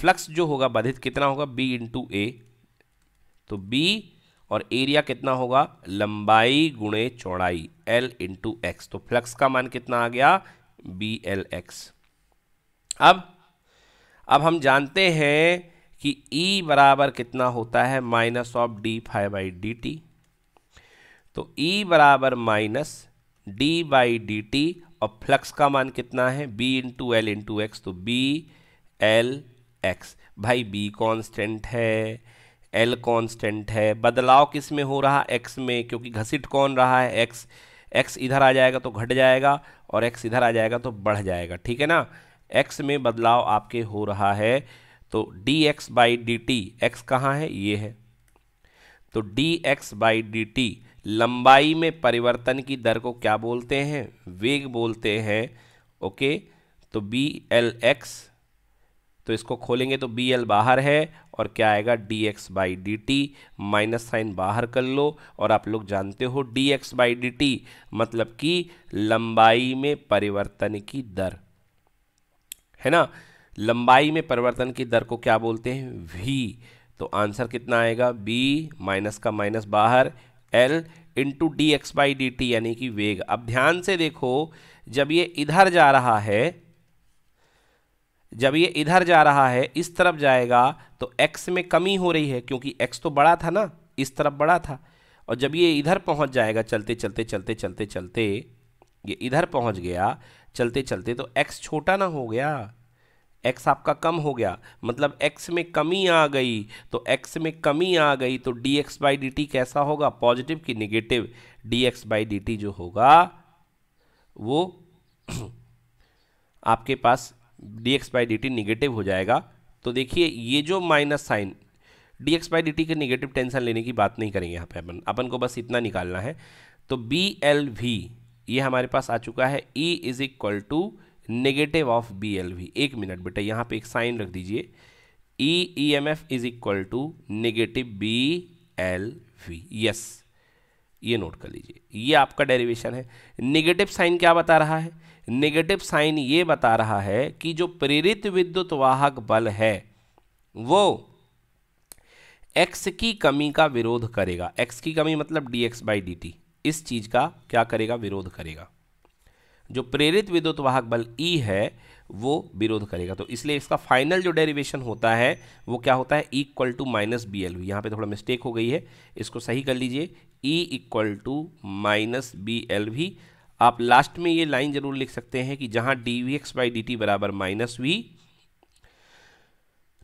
फ्लक्स जो होगा बाधित कितना होगा b इंटू ए तो b और एरिया कितना होगा लंबाई गुणे चौड़ाई l इंटू एक्स तो फ्लक्स का मान कितना आ गया बी एल एक्स अब अब हम जानते हैं कि E बराबर कितना होता है minus of D phi by D T तो E बराबर minus D by D T और फ्लक्स का मान कितना है B into L into X तो बी एल एक्स भाई बी कांस्टेंट है एल कांस्टेंट है बदलाव किस में हो रहा एक्स में क्योंकि घसीट कौन रहा है एक्स एक्स इधर आ जाएगा तो घट जाएगा और एक्स इधर आ जाएगा तो बढ़ जाएगा ठीक है ना एक्स में बदलाव आपके हो रहा है तो D X by D T X कहाँ है ये है तो D X by D T लंबाई में परिवर्तन की दर को क्या बोलते हैं वेग बोलते हैं ओके तो बी एल एक्स तो इसको खोलेंगे तो बी एल बाहर है और क्या आएगा D X by D T minus sign बाहर कर लो और आप लोग जानते हो D X by D T मतलब कि लंबाई में परिवर्तन की दर है ना लंबाई में परिवर्तन की दर को क्या बोलते हैं वी तो आंसर कितना आएगा बी माइनस का माइनस बाहर L into D X by D T यानी कि वेग अब ध्यान से देखो जब ये इधर जा रहा है जब ये इधर जा रहा है इस तरफ जाएगा तो x में कमी हो रही है क्योंकि x तो बड़ा था ना इस तरफ बड़ा था और जब ये इधर पहुंच जाएगा चलते चलते चलते चलते चलते ये इधर पहुंच गया चलते चलते तो x छोटा ना हो गया एक्स आपका कम हो गया मतलब एक्स में कमी आ गई तो एक्स में कमी आ गई तो D X by D T कैसा होगा पॉजिटिव कि negative D X by D T जो होगा वो आपके पास D X by D T negative हो जाएगा तो देखिए ये जो minus sign D X by D T के निगेटिव टेंशन लेने की बात नहीं करेंगे यहाँ पे अपन अपन को बस इतना निकालना है तो बी एल वी ये हमारे पास आ चुका है E is equal to negative of B L V एक मिनट बेटा यहाँ पे एक साइन रख दीजिए E E M F is equal to negative B L V yes ये नोट कर लीजिए ये आपका डेरिवेशन है नेगेटिव साइन क्या बता रहा है नेगेटिव साइन ये बता रहा है कि जो प्रेरित विद्युत वाहक बल है वो एक्स की कमी का विरोध करेगा एक्स की कमी मतलब D X by D T इस चीज़ का क्या करेगा विरोध करेगा जो प्रेरित विद्युत वाहक बल ई e है वो विरोध करेगा तो इसलिए इसका फाइनल जो डेरिवेशन होता है वो क्या होता है equal to minus B L V यहाँ पर थोड़ा मिस्टेक हो गई है इसको सही कर लीजिए E equal to minus B L V आप लास्ट में ये लाइन जरूर लिख सकते हैं कि जहाँ D V X by D T बराबर माइनस वी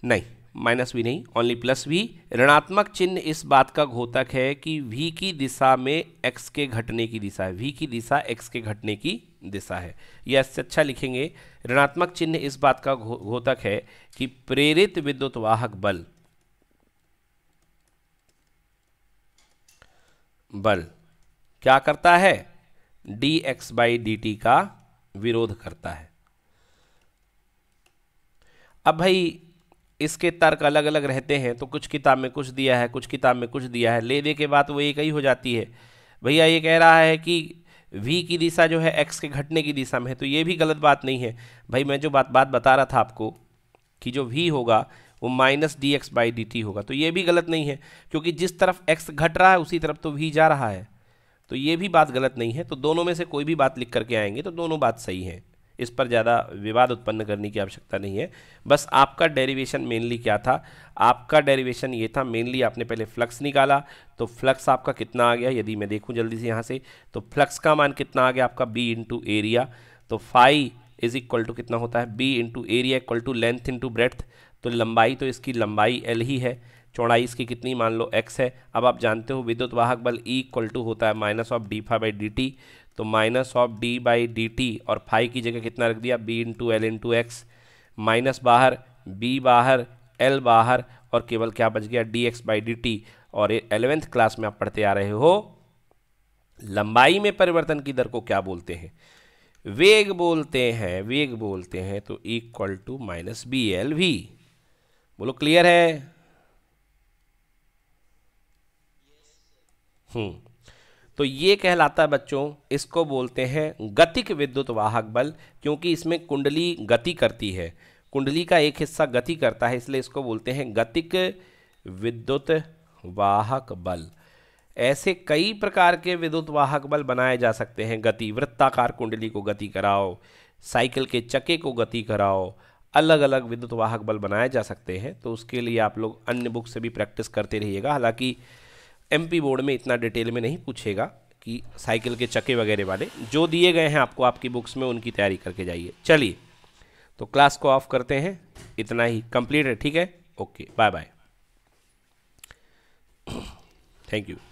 नहीं माइनस वी नहीं ओनली प्लस वी ऋणात्मक चिन्ह इस बात का घोतक है कि वी की दिशा में एक्स के घटने की दिशा है वी की दिशा एक्स के घटने की दिशा है यह इससे अच्छा लिखेंगे ऋणात्मक चिन्ह इस बात का घोतक है कि प्रेरित विद्युत वाहक बल बल क्या करता है D X by D T का विरोध करता है अब भाई इसके तर्क अलग अलग रहते हैं तो कुछ किताब में कुछ दिया है कुछ किताब में कुछ दिया है ले दे के बाद वो एक ही हो जाती है भैया ये कह रहा है कि वी की दिशा जो है एक्स के घटने की दिशा में है तो ये भी गलत बात नहीं है भाई मैं जो बात बात बता रहा था आपको कि जो वी होगा वो minus D X by D T होगा तो ये भी गलत नहीं है क्योंकि जिस तरफ एक्स घट रहा है उसी तरफ तो वी जा रहा है तो ये भी बात गलत नहीं है तो दोनों में से कोई भी बात लिख करके आएंगे तो दोनों बात सही हैं इस पर ज़्यादा विवाद उत्पन्न करने की आवश्यकता नहीं है बस आपका डेरिवेशन मेनली क्या था आपका डेरिवेशन ये था मेनली आपने पहले फ्लक्स निकाला तो फ्लक्स आपका कितना आ गया यदि मैं देखूं जल्दी से यहाँ से तो फ्लक्स का मान कितना आ गया आपका बी इंटू एरिया तो फाई इज इक्वल टू कितना होता है B into area equal to length into breadth तो लंबाई तो इसकी लंबाई एल ही है चौड़ाई इसकी कितनी मान लो एक्स है अब आप जानते हो विद्युत वाहक बल ई इक्वल टू होता है minus of D phi by D T तो minus of D by D T और फाइव की जगह कितना रख दिया B into L into X minus बाहर बी बाहर एल बाहर और केवल क्या बच गया D X by D T और एलेवेंथ क्लास में आप पढ़ते आ रहे हो लंबाई में परिवर्तन की दर को क्या बोलते हैं वेग बोलते हैं वेग बोलते हैं तो equal to minus B L भी बोलो क्लियर है हम्म तो ये कहलाता है बच्चों इसको बोलते हैं गतिक विद्युत वाहक बल क्योंकि इसमें कुंडली गति करती है कुंडली का एक हिस्सा गति करता है इसलिए इसको बोलते हैं गतिक विद्युत वाहक बल ऐसे कई प्रकार के विद्युत वाहक बल बनाए जा सकते हैं गति वृत्ताकार कुंडली को गति कराओ साइकिल के चक्के को गति कराओ अलग अलग विद्युत वाहक बल बनाए जा सकते हैं तो उसके लिए आप लोग अन्य बुक से भी प्रैक्टिस करते रहिएगा हालांकि एमपी बोर्ड में इतना डिटेल में नहीं पूछेगा कि साइकिल के चक्के वगैरह वाले जो दिए गए हैं आपको आपकी बुक्स में उनकी तैयारी करके जाइए चलिए तो क्लास को ऑफ करते हैं इतना ही कंप्लीट है ठीक है okay bye bye thank you